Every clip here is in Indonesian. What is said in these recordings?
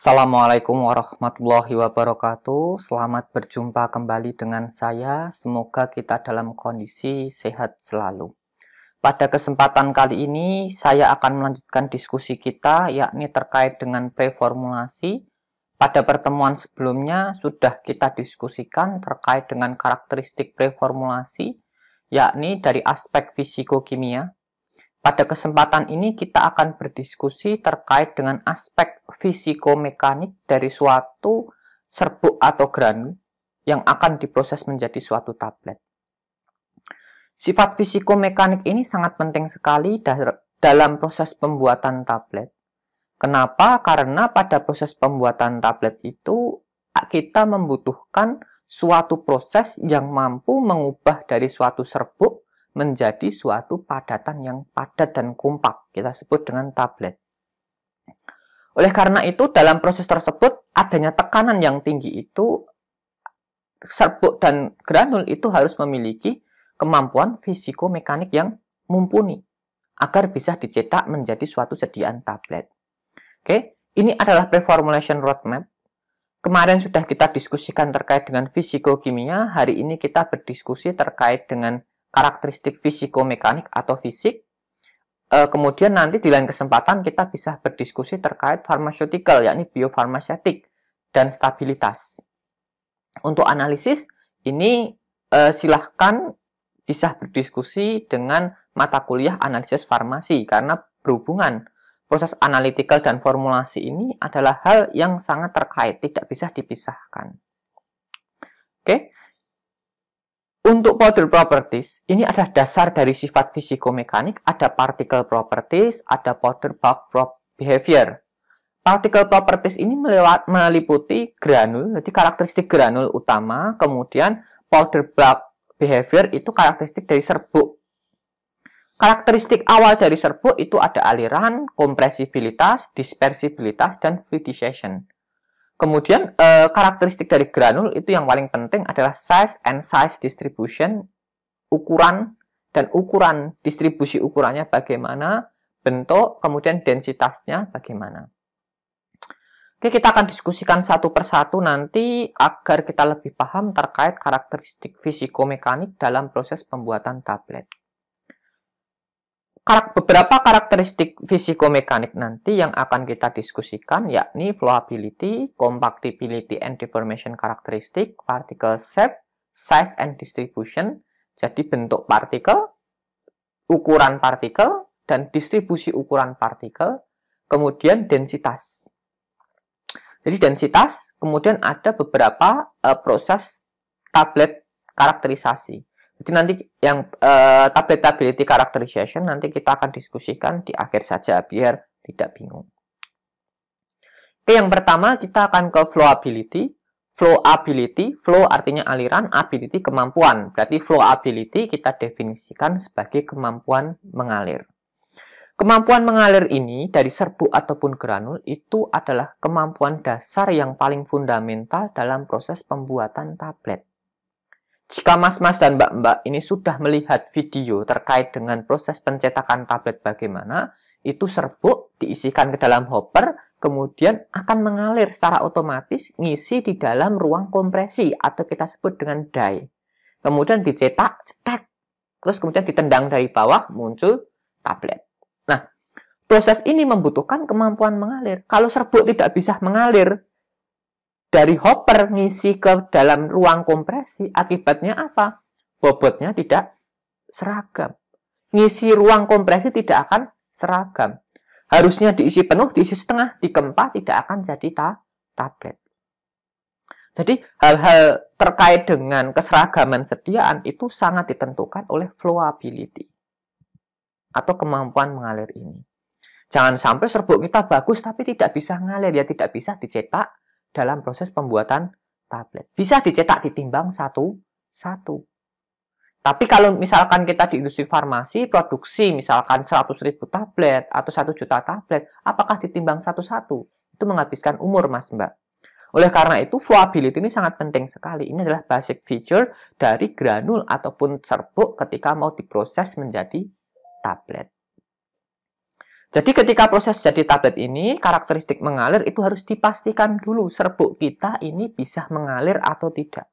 Assalamualaikum warahmatullahi wabarakatuh. Selamat berjumpa kembali dengan saya. Semoga kita dalam kondisi sehat selalu. Pada kesempatan kali ini, saya akan melanjutkan diskusi kita, yakni terkait dengan preformulasi. Pada pertemuan sebelumnya, sudah kita diskusikan terkait dengan karakteristik preformulasi, yakni dari aspek fisikokimia, pada kesempatan ini kita akan berdiskusi terkait dengan aspek fisikomekanik dari suatu serbuk atau granul yang akan diproses menjadi suatu tablet. Sifat fisikomekanik ini sangat penting sekali dalam proses pembuatan tablet. Kenapa? Karena pada proses pembuatan tablet itu kita membutuhkan suatu proses yang mampu mengubah dari suatu serbuk menjadi suatu padatan yang padat dan kompak, kita sebut dengan tablet. Oleh karena itu, dalam proses tersebut, adanya tekanan yang tinggi itu, serbuk dan granul itu harus memiliki kemampuan mekanik yang mumpuni, agar bisa dicetak menjadi suatu sediaan tablet. Oke, ini adalah preformulation roadmap. Kemarin sudah kita diskusikan terkait dengan fisikokimia, hari ini kita berdiskusi terkait dengan karakteristik fisikomekanik atau fisik. E, kemudian nanti di lain kesempatan kita bisa berdiskusi terkait pharmaceutical, yakni biofarmasetik dan stabilitas. Untuk analisis ini e, silahkan bisa berdiskusi dengan mata kuliah analisis farmasi karena berhubungan proses analitikal dan formulasi ini adalah hal yang sangat terkait, tidak bisa dipisahkan. Oke, untuk powder properties, ini adalah dasar dari sifat fisikomekanik, ada particle properties, ada powder bulk behavior. Particle properties ini melewat, meliputi granul, jadi karakteristik granul utama, kemudian powder bulk behavior itu karakteristik dari serbuk. Karakteristik awal dari serbuk itu ada aliran, kompresibilitas, dispersibilitas, dan fluidization. Kemudian uh, karakteristik dari granul itu yang paling penting adalah size and size distribution, ukuran dan ukuran distribusi ukurannya bagaimana, bentuk, kemudian densitasnya bagaimana. Oke, kita akan diskusikan satu persatu nanti agar kita lebih paham terkait karakteristik fisikomekanik dalam proses pembuatan tablet beberapa karakteristik fisikomekanik nanti yang akan kita diskusikan yakni flowability, compactibility, and deformation karakteristik, particle shape, size and distribution, jadi bentuk partikel, ukuran partikel, dan distribusi ukuran partikel, kemudian densitas. Jadi densitas, kemudian ada beberapa uh, proses tablet karakterisasi. Jadi nanti yang uh, eh, tabletability characterization nanti kita akan diskusikan di akhir saja biar tidak bingung. Oke, yang pertama kita akan ke flowability. Flowability, flow artinya aliran, ability kemampuan. Berarti flowability kita definisikan sebagai kemampuan mengalir. Kemampuan mengalir ini dari serbuk ataupun granul itu adalah kemampuan dasar yang paling fundamental dalam proses pembuatan tablet. Jika mas-mas dan mbak-mbak ini sudah melihat video terkait dengan proses pencetakan tablet bagaimana, itu serbuk diisikan ke dalam hopper, kemudian akan mengalir secara otomatis ngisi di dalam ruang kompresi atau kita sebut dengan die. Kemudian dicetak, cetak, terus kemudian ditendang dari bawah, muncul tablet. Nah, proses ini membutuhkan kemampuan mengalir. Kalau serbuk tidak bisa mengalir, dari hopper ngisi ke dalam ruang kompresi, akibatnya apa? Bobotnya tidak seragam. Ngisi ruang kompresi tidak akan seragam. Harusnya diisi penuh, diisi setengah, dikempa tidak akan jadi ta tablet. Jadi hal-hal terkait dengan keseragaman sediaan itu sangat ditentukan oleh flowability atau kemampuan mengalir ini. Jangan sampai serbuk kita bagus tapi tidak bisa ngalir ya tidak bisa dicetak dalam proses pembuatan tablet. Bisa dicetak ditimbang satu-satu. Tapi kalau misalkan kita di industri farmasi, produksi misalkan 100 ribu tablet atau 1 juta tablet, apakah ditimbang satu-satu? Itu menghabiskan umur, Mas Mbak. Oleh karena itu, flowability ini sangat penting sekali. Ini adalah basic feature dari granul ataupun serbuk ketika mau diproses menjadi tablet. Jadi ketika proses jadi tablet ini, karakteristik mengalir itu harus dipastikan dulu serbuk kita ini bisa mengalir atau tidak.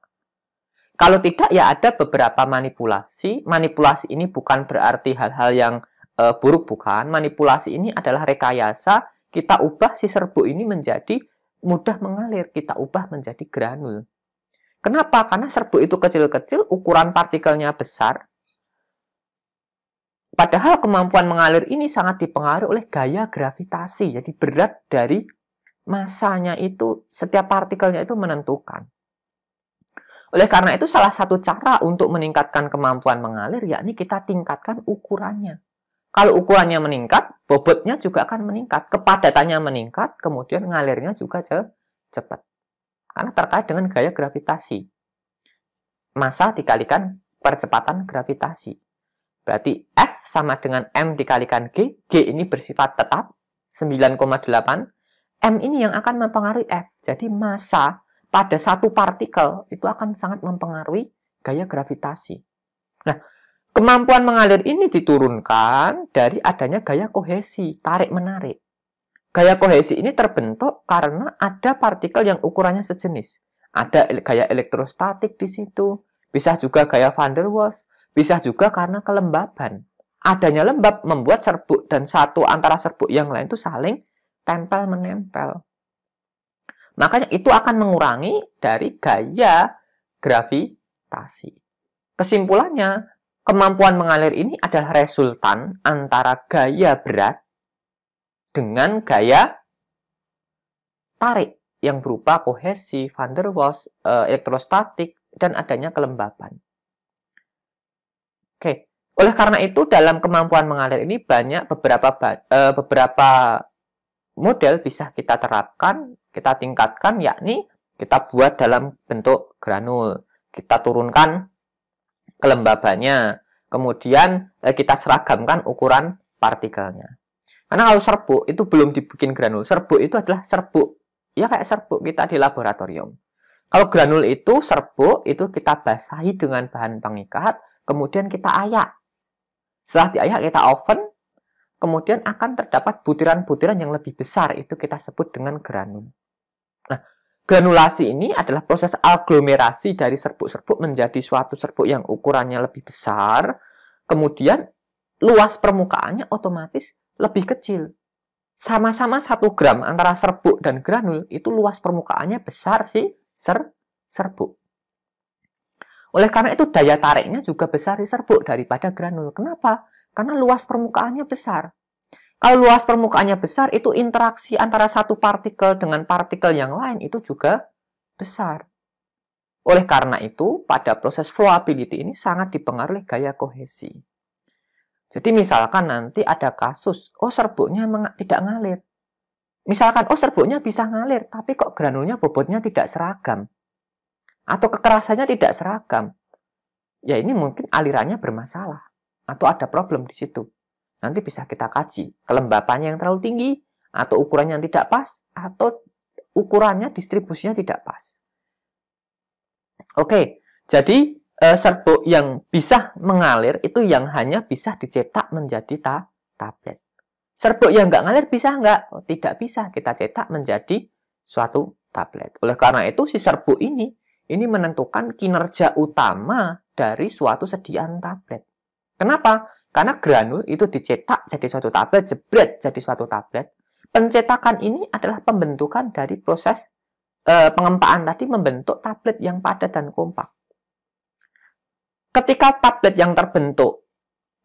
Kalau tidak ya ada beberapa manipulasi. Manipulasi ini bukan berarti hal-hal yang e, buruk bukan. Manipulasi ini adalah rekayasa kita ubah si serbuk ini menjadi mudah mengalir, kita ubah menjadi granul. Kenapa? Karena serbuk itu kecil-kecil, ukuran partikelnya besar, Padahal kemampuan mengalir ini sangat dipengaruhi oleh gaya gravitasi. Jadi berat dari masanya itu, setiap partikelnya itu menentukan. Oleh karena itu salah satu cara untuk meningkatkan kemampuan mengalir yakni kita tingkatkan ukurannya. Kalau ukurannya meningkat, bobotnya juga akan meningkat, kepadatannya meningkat, kemudian ngalirnya juga cepat. Karena terkait dengan gaya gravitasi. Masa dikalikan percepatan gravitasi. Berarti F sama dengan M dikalikan G. G ini bersifat tetap, 9,8. M ini yang akan mempengaruhi F. Jadi massa pada satu partikel itu akan sangat mempengaruhi gaya gravitasi. Nah, kemampuan mengalir ini diturunkan dari adanya gaya kohesi, tarik-menarik. Gaya kohesi ini terbentuk karena ada partikel yang ukurannya sejenis. Ada gaya elektrostatik di situ, bisa juga gaya van der Waals, bisa juga karena kelembaban adanya lembab membuat serbuk dan satu antara serbuk yang lain itu saling tempel menempel. Makanya itu akan mengurangi dari gaya gravitasi. Kesimpulannya, kemampuan mengalir ini adalah resultan antara gaya berat dengan gaya tarik yang berupa kohesi, van der Waals, eh, elektrostatik, dan adanya kelembapan. Oke, oleh karena itu dalam kemampuan mengalir ini banyak beberapa eh, beberapa model bisa kita terapkan, kita tingkatkan yakni kita buat dalam bentuk granul, kita turunkan kelembabannya, kemudian eh, kita seragamkan ukuran partikelnya. Karena kalau serbuk itu belum dibikin granul, serbuk itu adalah serbuk, ya kayak serbuk kita di laboratorium. Kalau granul itu serbuk itu kita basahi dengan bahan pengikat, kemudian kita ayak. Setelah di kita oven, kemudian akan terdapat butiran-butiran yang lebih besar, itu kita sebut dengan granul. Nah, granulasi ini adalah proses aglomerasi dari serbuk-serbuk menjadi suatu serbuk yang ukurannya lebih besar, kemudian luas permukaannya otomatis lebih kecil. Sama-sama satu gram antara serbuk dan granul itu luas permukaannya besar sih ser serbuk. Oleh karena itu daya tariknya juga besar di serbuk daripada granul. Kenapa? Karena luas permukaannya besar. Kalau luas permukaannya besar, itu interaksi antara satu partikel dengan partikel yang lain itu juga besar. Oleh karena itu, pada proses flowability ini sangat dipengaruhi gaya kohesi. Jadi misalkan nanti ada kasus, oh serbuknya tidak ngalir. Misalkan, oh serbuknya bisa ngalir, tapi kok granulnya bobotnya tidak seragam atau kekerasannya tidak seragam, ya ini mungkin alirannya bermasalah atau ada problem di situ. Nanti bisa kita kaji kelembapannya yang terlalu tinggi atau ukurannya yang tidak pas atau ukurannya distribusinya tidak pas. Oke, jadi serbu eh, serbuk yang bisa mengalir itu yang hanya bisa dicetak menjadi ta tablet. Serbuk yang nggak ngalir bisa nggak? Oh, tidak bisa kita cetak menjadi suatu tablet. Oleh karena itu si serbuk ini ini menentukan kinerja utama dari suatu sediaan tablet. Kenapa? Karena granul itu dicetak jadi suatu tablet, jebret jadi suatu tablet. Pencetakan ini adalah pembentukan dari proses e, eh, pengempaan tadi membentuk tablet yang padat dan kompak. Ketika tablet yang terbentuk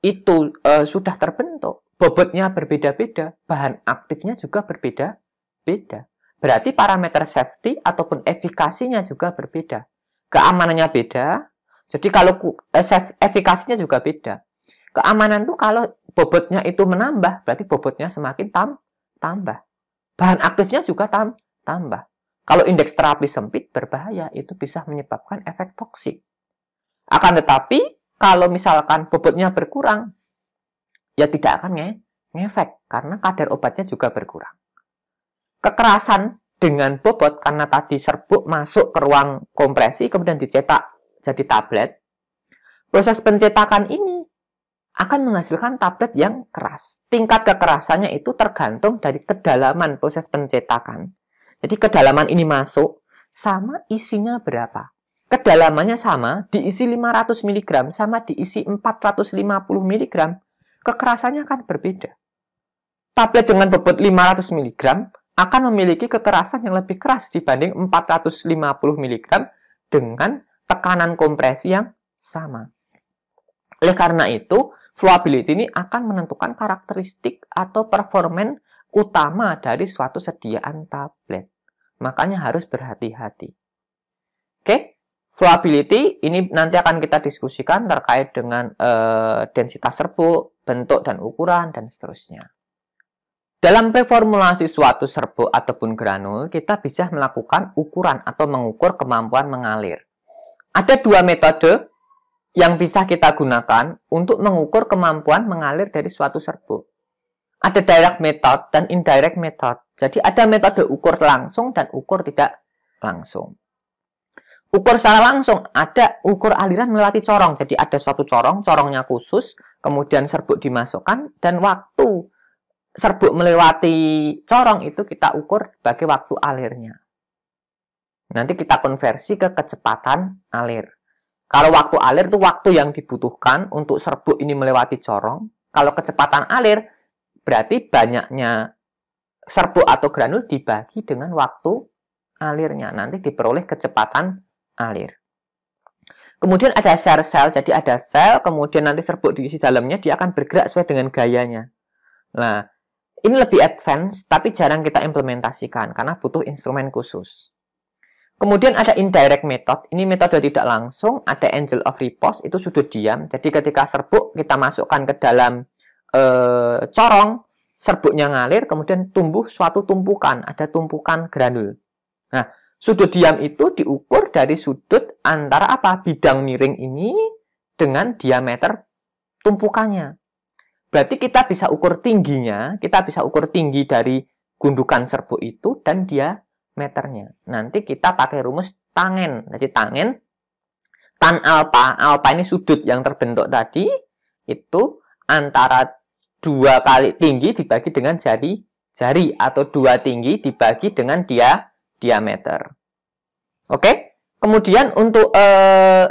itu e, sudah terbentuk, bobotnya berbeda-beda, bahan aktifnya juga berbeda-beda. Berarti parameter safety ataupun efikasinya juga berbeda. Keamanannya beda, jadi kalau eh, efikasinya juga beda. Keamanan itu kalau bobotnya itu menambah, berarti bobotnya semakin tam tambah. Bahan aktifnya juga tam tambah. Kalau indeks terapi sempit berbahaya, itu bisa menyebabkan efek toksik. Akan tetapi, kalau misalkan bobotnya berkurang, ya tidak akan nge ngefek, karena kadar obatnya juga berkurang kekerasan dengan bobot karena tadi serbuk masuk ke ruang kompresi kemudian dicetak jadi tablet. Proses pencetakan ini akan menghasilkan tablet yang keras. Tingkat kekerasannya itu tergantung dari kedalaman proses pencetakan. Jadi kedalaman ini masuk sama isinya berapa. Kedalamannya sama, diisi 500 mg sama diisi 450 mg, kekerasannya akan berbeda. Tablet dengan bobot 500 mg akan memiliki kekerasan yang lebih keras dibanding 450 mg dengan tekanan kompresi yang sama. Oleh karena itu, flowability ini akan menentukan karakteristik atau performan utama dari suatu sediaan tablet. Makanya harus berhati-hati. Oke, flowability ini nanti akan kita diskusikan terkait dengan eh, densitas serbuk, bentuk dan ukuran, dan seterusnya. Dalam preformulasi suatu serbuk ataupun granul, kita bisa melakukan ukuran atau mengukur kemampuan mengalir. Ada dua metode yang bisa kita gunakan untuk mengukur kemampuan mengalir dari suatu serbuk. Ada direct method dan indirect method. Jadi ada metode ukur langsung dan ukur tidak langsung. Ukur secara langsung ada ukur aliran melewati corong. Jadi ada suatu corong, corongnya khusus, kemudian serbuk dimasukkan, dan waktu serbuk melewati corong itu kita ukur sebagai waktu alirnya. Nanti kita konversi ke kecepatan alir. Kalau waktu alir itu waktu yang dibutuhkan untuk serbuk ini melewati corong. Kalau kecepatan alir berarti banyaknya serbuk atau granul dibagi dengan waktu alirnya. Nanti diperoleh kecepatan alir. Kemudian ada sel-sel, jadi ada sel, kemudian nanti serbuk diisi dalamnya, dia akan bergerak sesuai dengan gayanya. Nah, ini lebih advance, tapi jarang kita implementasikan karena butuh instrumen khusus. Kemudian ada indirect method, ini metode tidak langsung, ada angel of repose, itu sudut diam. Jadi ketika serbuk kita masukkan ke dalam e, corong, serbuknya ngalir, kemudian tumbuh suatu tumpukan, ada tumpukan granul. Nah, sudut diam itu diukur dari sudut antara apa bidang miring ini dengan diameter tumpukannya. Berarti kita bisa ukur tingginya, kita bisa ukur tinggi dari gundukan serbuk itu dan diameternya. Nanti kita pakai rumus tangen. Jadi tangen, tan alfa, alfa ini sudut yang terbentuk tadi, itu antara dua kali tinggi dibagi dengan jari jari atau dua tinggi dibagi dengan dia diameter. Oke, kemudian untuk eh,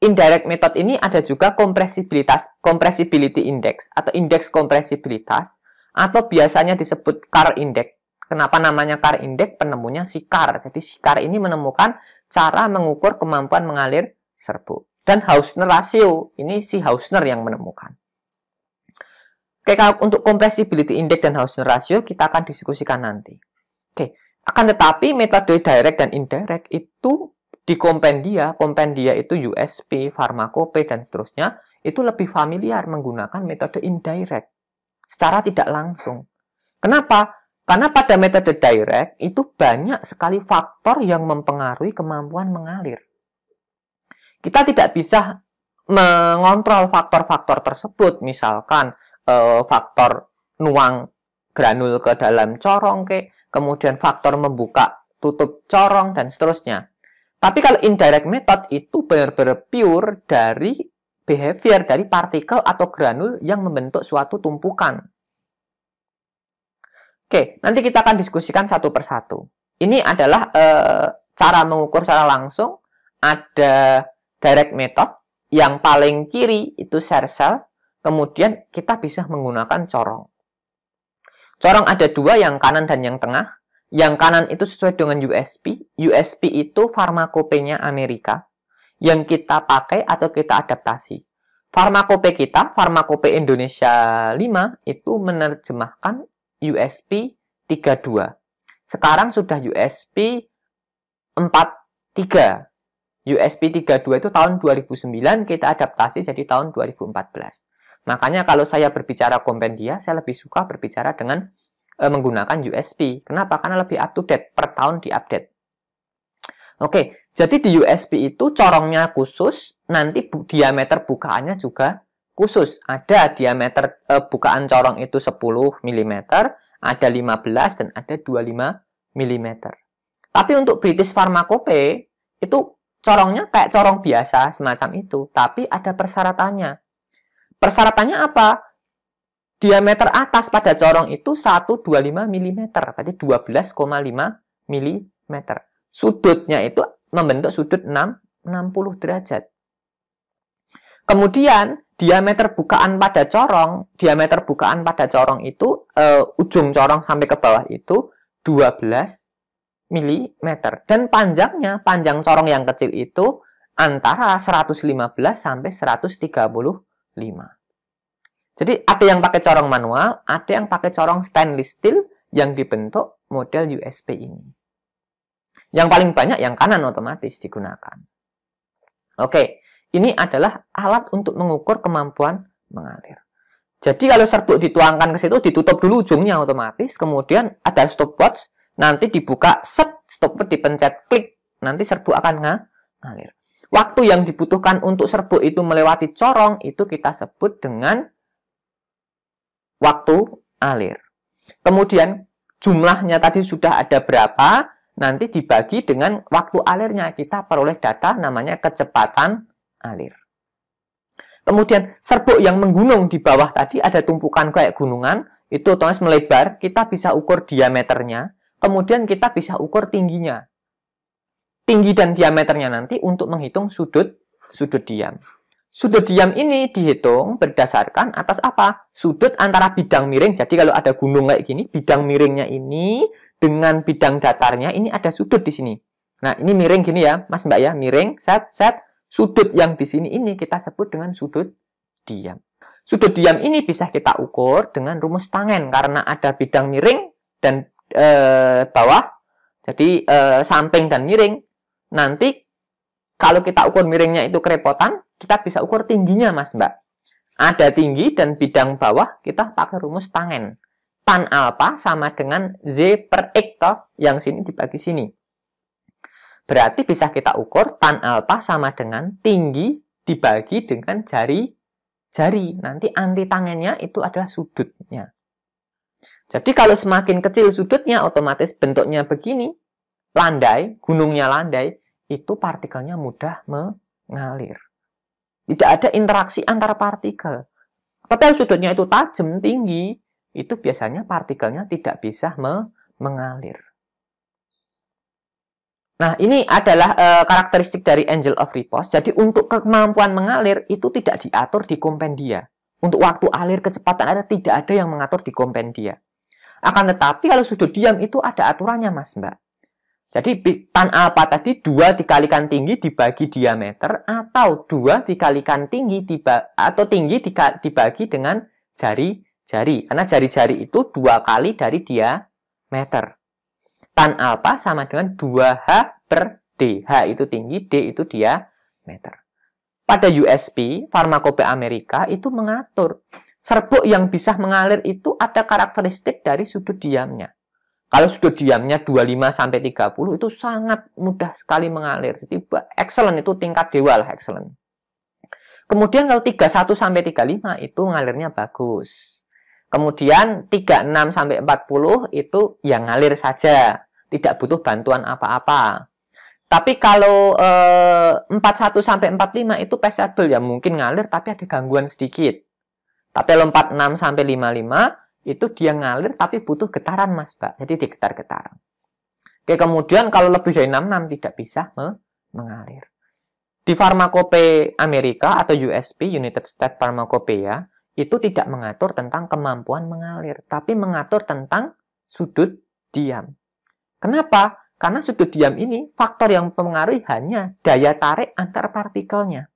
indirect method ini ada juga kompresibilitas compressibility index atau indeks kompresibilitas atau biasanya disebut CAR index. Kenapa namanya CAR index? Penemunya si CAR. Jadi si CAR ini menemukan cara mengukur kemampuan mengalir serbuk. Dan Hausner rasio, ini si Hausner yang menemukan. Oke, kalau untuk compressibility index dan Hausner rasio kita akan diskusikan nanti. Oke, akan tetapi metode direct dan indirect itu di kompendia, kompendia itu USP, farmakope, dan seterusnya, itu lebih familiar menggunakan metode indirect, secara tidak langsung. Kenapa? Karena pada metode direct itu banyak sekali faktor yang mempengaruhi kemampuan mengalir. Kita tidak bisa mengontrol faktor-faktor tersebut, misalkan e, faktor nuang granul ke dalam corong, ke, kemudian faktor membuka tutup corong, dan seterusnya. Tapi kalau indirect method itu benar-benar pure dari behavior dari partikel atau granul yang membentuk suatu tumpukan. Oke, nanti kita akan diskusikan satu persatu. Ini adalah e, cara mengukur secara langsung. Ada direct method yang paling kiri itu share cell. Kemudian kita bisa menggunakan corong. Corong ada dua, yang kanan dan yang tengah. Yang kanan itu sesuai dengan USP. USP itu farmakopenya Amerika yang kita pakai atau kita adaptasi. Farmakope kita, Farmakope Indonesia 5, itu menerjemahkan USP 32. Sekarang sudah USP 43. USP 32 itu tahun 2009, kita adaptasi jadi tahun 2014. Makanya kalau saya berbicara kompendia, saya lebih suka berbicara dengan e, menggunakan USB. Kenapa? Karena lebih up to date, per tahun diupdate. Oke, jadi di USB itu corongnya khusus, nanti bu diameter bukaannya juga khusus. Ada diameter e, bukaan corong itu 10 mm, ada 15 dan ada 25 mm. Tapi untuk British Pharmacope itu corongnya kayak corong biasa semacam itu, tapi ada persyaratannya. Persyaratannya apa? Diameter atas pada corong itu 125 mm, berarti 12,5 mm. Sudutnya itu membentuk sudut 6, 60 derajat. Kemudian diameter bukaan pada corong, diameter bukaan pada corong itu uh, ujung corong sampai ke bawah itu 12 mm dan panjangnya panjang corong yang kecil itu antara 115 sampai 135. Jadi ada yang pakai corong manual, ada yang pakai corong stainless steel yang dibentuk model USB ini. Yang paling banyak yang kanan otomatis digunakan. Oke, ini adalah alat untuk mengukur kemampuan mengalir. Jadi kalau serbuk dituangkan ke situ, ditutup dulu ujungnya otomatis, kemudian ada stopwatch, nanti dibuka, set, stopwatch dipencet, klik, nanti serbuk akan ngalir. Waktu yang dibutuhkan untuk serbuk itu melewati corong, itu kita sebut dengan waktu alir. Kemudian jumlahnya tadi sudah ada berapa, nanti dibagi dengan waktu alirnya. Kita peroleh data namanya kecepatan alir. Kemudian serbuk yang menggunung di bawah tadi ada tumpukan kayak gunungan, itu otomatis melebar, kita bisa ukur diameternya, kemudian kita bisa ukur tingginya. Tinggi dan diameternya nanti untuk menghitung sudut sudut diam. Sudut diam ini dihitung berdasarkan atas apa? Sudut antara bidang miring. Jadi kalau ada gunung kayak gini, bidang miringnya ini dengan bidang datarnya ini ada sudut di sini. Nah, ini miring gini ya, Mas Mbak ya, miring, set, set. Sudut yang di sini ini kita sebut dengan sudut diam. Sudut diam ini bisa kita ukur dengan rumus tangen karena ada bidang miring dan e, bawah. Jadi e, samping dan miring. Nanti kalau kita ukur miringnya itu kerepotan, kita bisa ukur tingginya, Mas Mbak. Ada tinggi dan bidang bawah, kita pakai rumus tangen. Tan alfa sama dengan Z per X, toh, yang sini dibagi sini. Berarti bisa kita ukur tan alfa sama dengan tinggi dibagi dengan jari jari. Nanti anti tangennya itu adalah sudutnya. Jadi kalau semakin kecil sudutnya, otomatis bentuknya begini, landai, gunungnya landai, itu partikelnya mudah mengalir. Tidak ada interaksi antar partikel. Tetapi sudutnya itu tajam, tinggi, itu biasanya partikelnya tidak bisa me mengalir. Nah, ini adalah e, karakteristik dari angel of repose. Jadi untuk kemampuan mengalir itu tidak diatur di kompendia. Untuk waktu alir, kecepatan ada tidak ada yang mengatur di kompendia. Akan tetapi kalau sudut diam itu ada aturannya, Mas Mbak. Jadi tan apa tadi dua dikalikan tinggi dibagi diameter atau dua dikalikan tinggi dibagi, atau tinggi dibagi dengan jari-jari. Karena jari-jari itu dua kali dari diameter. Tan alfa sama dengan 2H per D. H itu tinggi, D itu diameter. Pada USP, Farmakope Amerika itu mengatur serbuk yang bisa mengalir itu ada karakteristik dari sudut diamnya. Kalau sudut diamnya 25 sampai 30 itu sangat mudah sekali mengalir. Jadi excellent itu tingkat dewa lah excellent. Kemudian kalau 31 sampai 35 itu mengalirnya bagus. Kemudian 36 sampai 40 itu yang ngalir saja, tidak butuh bantuan apa-apa. Tapi kalau eh, 41 sampai 45 itu passable ya mungkin ngalir tapi ada gangguan sedikit. Tapi kalau 46 sampai 55 itu dia ngalir tapi butuh getaran mas pak jadi digetar-getaran oke kemudian kalau lebih dari 66 tidak bisa mengalir di farmakope Amerika atau USP United States Pharmacopeia itu tidak mengatur tentang kemampuan mengalir tapi mengatur tentang sudut diam kenapa karena sudut diam ini faktor yang mempengaruhi hanya daya tarik antar partikelnya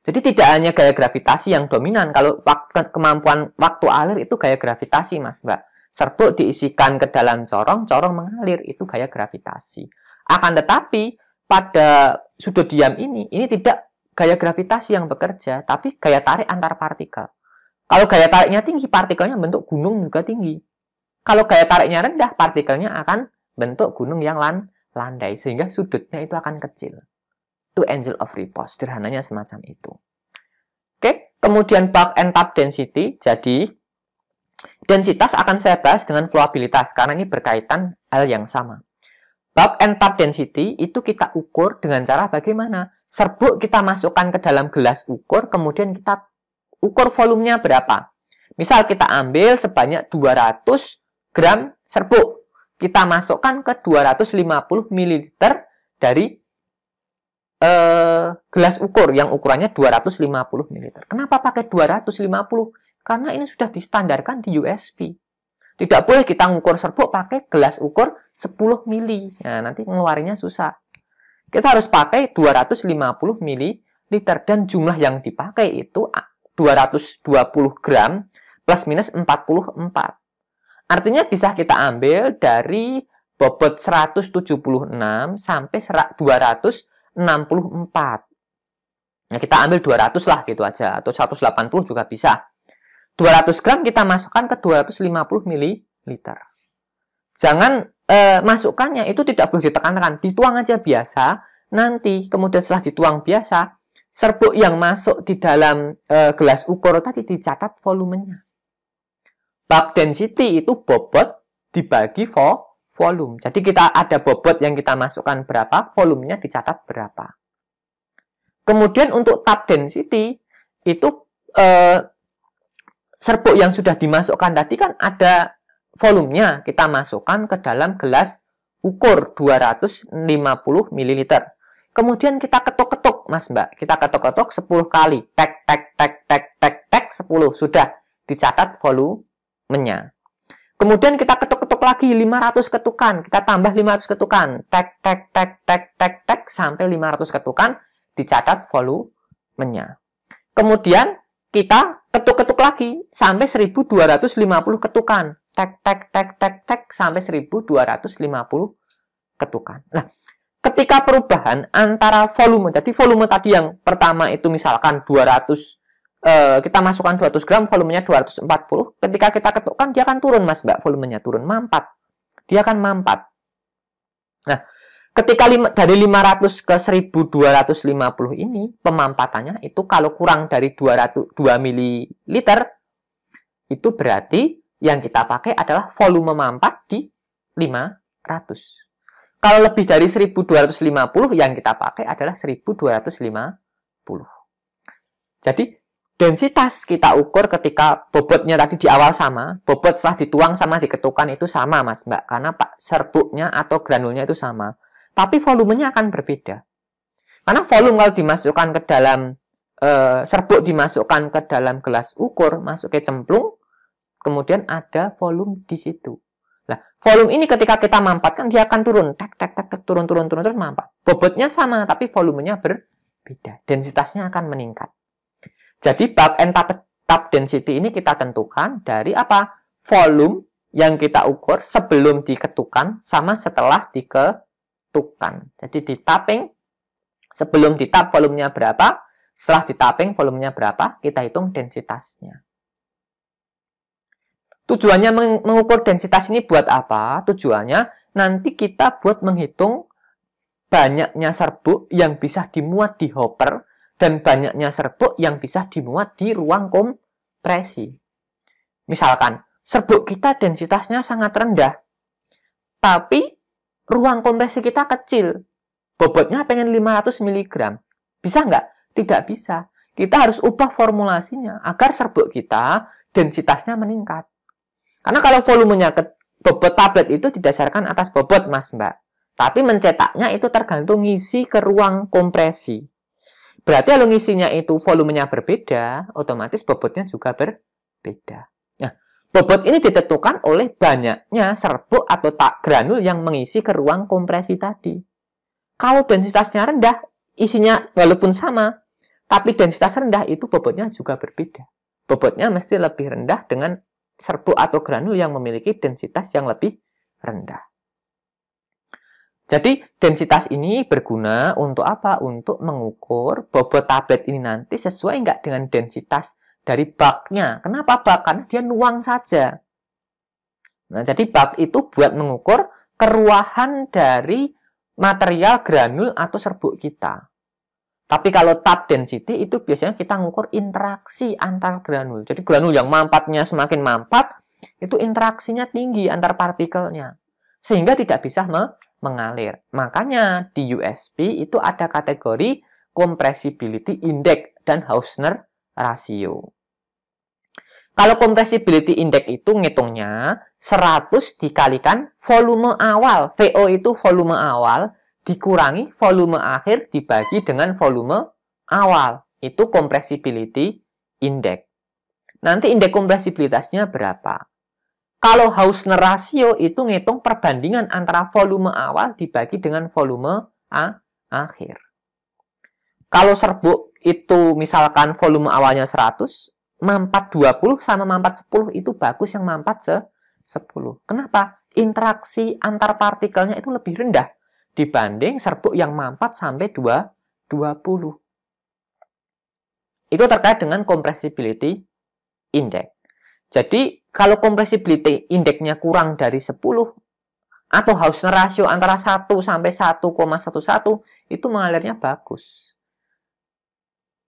jadi tidak hanya gaya gravitasi yang dominan, kalau kemampuan waktu alir itu gaya gravitasi, Mas Mbak. Serbuk diisikan ke dalam corong, corong mengalir, itu gaya gravitasi. Akan tetapi, pada sudut diam ini, ini tidak gaya gravitasi yang bekerja, tapi gaya tarik antar partikel. Kalau gaya tariknya tinggi, partikelnya bentuk gunung juga tinggi. Kalau gaya tariknya rendah, partikelnya akan bentuk gunung yang landai, sehingga sudutnya itu akan kecil to angel of repose, sederhananya semacam itu. Oke, kemudian bulk and tap density. Jadi, densitas akan saya bahas dengan flowabilitas, karena ini berkaitan hal yang sama. Bulk and tap density itu kita ukur dengan cara bagaimana? Serbuk kita masukkan ke dalam gelas ukur, kemudian kita ukur volumenya berapa. Misal kita ambil sebanyak 200 gram serbuk. Kita masukkan ke 250 ml dari Eh, gelas ukur yang ukurannya 250 ml. Kenapa pakai 250? Karena ini sudah distandarkan di USP. Tidak boleh kita ngukur serbuk pakai gelas ukur 10 ml. Nah, nanti ngeluarinya susah. Kita harus pakai 250 ml liter dan jumlah yang dipakai itu 220 gram plus minus 44. Artinya bisa kita ambil dari bobot 176 sampai 200 64. Nah, ya, kita ambil 200 lah gitu aja atau 180 juga bisa. 200 gram kita masukkan ke 250 ml. Jangan eh, masukkannya itu tidak perlu ditekan-tekan, dituang aja biasa. Nanti kemudian setelah dituang biasa, serbuk yang masuk di dalam eh, gelas ukur tadi dicatat volumenya. Bulk density itu bobot dibagi vol volume. Jadi kita ada bobot yang kita masukkan berapa, volumenya dicatat berapa. Kemudian untuk tab density itu eh, serbuk yang sudah dimasukkan tadi kan ada volumenya kita masukkan ke dalam gelas ukur 250 ml. Kemudian kita ketuk-ketuk, Mas Mbak. Kita ketuk-ketuk 10 kali. Tek tek tek tek tek tek 10 sudah dicatat volumenya. Kemudian kita ketuk-ketuk lagi 500 ketukan, kita tambah 500 ketukan, tek tek tek tek tek tek sampai 500 ketukan dicatat volumenya. Kemudian kita ketuk-ketuk lagi sampai 1250 ketukan, tek tek tek tek tek sampai 1250 ketukan. Nah, ketika perubahan antara volume, jadi volume tadi yang pertama itu misalkan 200 Eh, kita masukkan 200 gram volumenya 240 ketika kita ketukkan dia akan turun mas mbak volumenya turun mampat dia akan mampat nah ketika lima, dari 500 ke 1250 ini pemampatannya itu kalau kurang dari 200 2 ml itu berarti yang kita pakai adalah volume mampat di 500 kalau lebih dari 1250 yang kita pakai adalah 1250 jadi densitas kita ukur ketika bobotnya tadi di awal sama, bobot setelah dituang sama diketukan itu sama mas mbak, karena pak serbuknya atau granulnya itu sama. Tapi volumenya akan berbeda. Karena volume kalau dimasukkan ke dalam e, serbuk dimasukkan ke dalam gelas ukur, masuk ke cemplung, kemudian ada volume di situ. Nah, volume ini ketika kita mampatkan dia akan turun, tek tek tek, tek turun turun turun terus mampat. Bobotnya sama tapi volumenya berbeda, densitasnya akan meningkat. Jadi bulk and tap, tap density ini kita tentukan dari apa? Volume yang kita ukur sebelum diketukan sama setelah diketukan. Jadi di tapping, sebelum di tap volumenya berapa, setelah di tapping volumenya berapa, kita hitung densitasnya. Tujuannya mengukur densitas ini buat apa? Tujuannya nanti kita buat menghitung banyaknya serbuk yang bisa dimuat di hopper dan banyaknya serbuk yang bisa dimuat di ruang kompresi. Misalkan, serbuk kita densitasnya sangat rendah, tapi ruang kompresi kita kecil. Bobotnya pengen 500 mg. Bisa nggak? Tidak bisa. Kita harus ubah formulasinya agar serbuk kita densitasnya meningkat. Karena kalau volumenya ke bobot tablet itu didasarkan atas bobot, Mas Mbak. Tapi mencetaknya itu tergantung ngisi ke ruang kompresi. Berarti kalau ngisinya itu volumenya berbeda, otomatis bobotnya juga berbeda. Nah, bobot ini ditentukan oleh banyaknya serbuk atau tak granul yang mengisi ke ruang kompresi tadi. Kalau densitasnya rendah, isinya walaupun sama, tapi densitas rendah itu bobotnya juga berbeda. Bobotnya mesti lebih rendah dengan serbuk atau granul yang memiliki densitas yang lebih rendah. Jadi densitas ini berguna untuk apa? Untuk mengukur bobot tablet ini nanti sesuai nggak dengan densitas dari baknya. Kenapa bak? Karena dia nuang saja. Nah, jadi bak itu buat mengukur keruahan dari material granul atau serbuk kita. Tapi kalau tab density itu biasanya kita mengukur interaksi antar granul. Jadi granul yang mampatnya semakin mampat, itu interaksinya tinggi antar partikelnya. Sehingga tidak bisa me mengalir. Makanya di USP itu ada kategori compressibility index dan Hausner ratio. Kalau compressibility index itu ngitungnya 100 dikalikan volume awal. VO itu volume awal dikurangi volume akhir dibagi dengan volume awal. Itu compressibility index. Nanti indeks kompresibilitasnya berapa? Kalau Hausner rasio itu ngitung perbandingan antara volume awal dibagi dengan volume A akhir. Kalau serbuk itu misalkan volume awalnya 100, mampat 20 sama mampat 10 itu bagus yang mampat se 10. Kenapa? Interaksi antar partikelnya itu lebih rendah dibanding serbuk yang mampat sampai 2, 20. Itu terkait dengan compressibility index. Jadi kalau compressibility indeksnya kurang dari 10 atau Hausner ratio antara 1 sampai 1,11 itu mengalirnya bagus.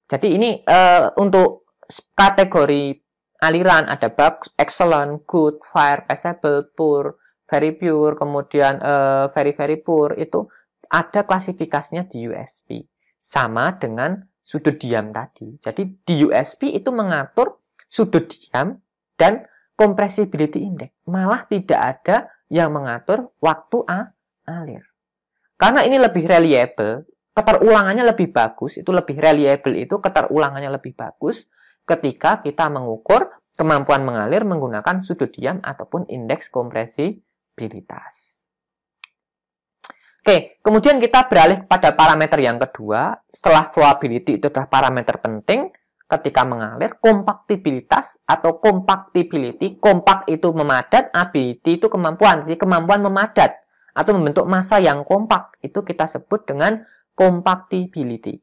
Jadi ini uh, untuk kategori aliran ada bagus, excellent, good, fire, passable, poor, very pure, kemudian uh, very very poor itu ada klasifikasinya di USP sama dengan sudut diam tadi. Jadi di USP itu mengatur sudut diam dan compressibility index. Malah tidak ada yang mengatur waktu A alir. Karena ini lebih reliable, keterulangannya lebih bagus, itu lebih reliable itu keterulangannya lebih bagus ketika kita mengukur kemampuan mengalir menggunakan sudut diam ataupun indeks kompresibilitas. Oke, kemudian kita beralih pada parameter yang kedua. Setelah flowability itu adalah parameter penting, ketika mengalir, kompaktibilitas atau compactibility, kompak itu memadat, ability itu kemampuan, jadi kemampuan memadat atau membentuk massa yang kompak itu kita sebut dengan compactibility.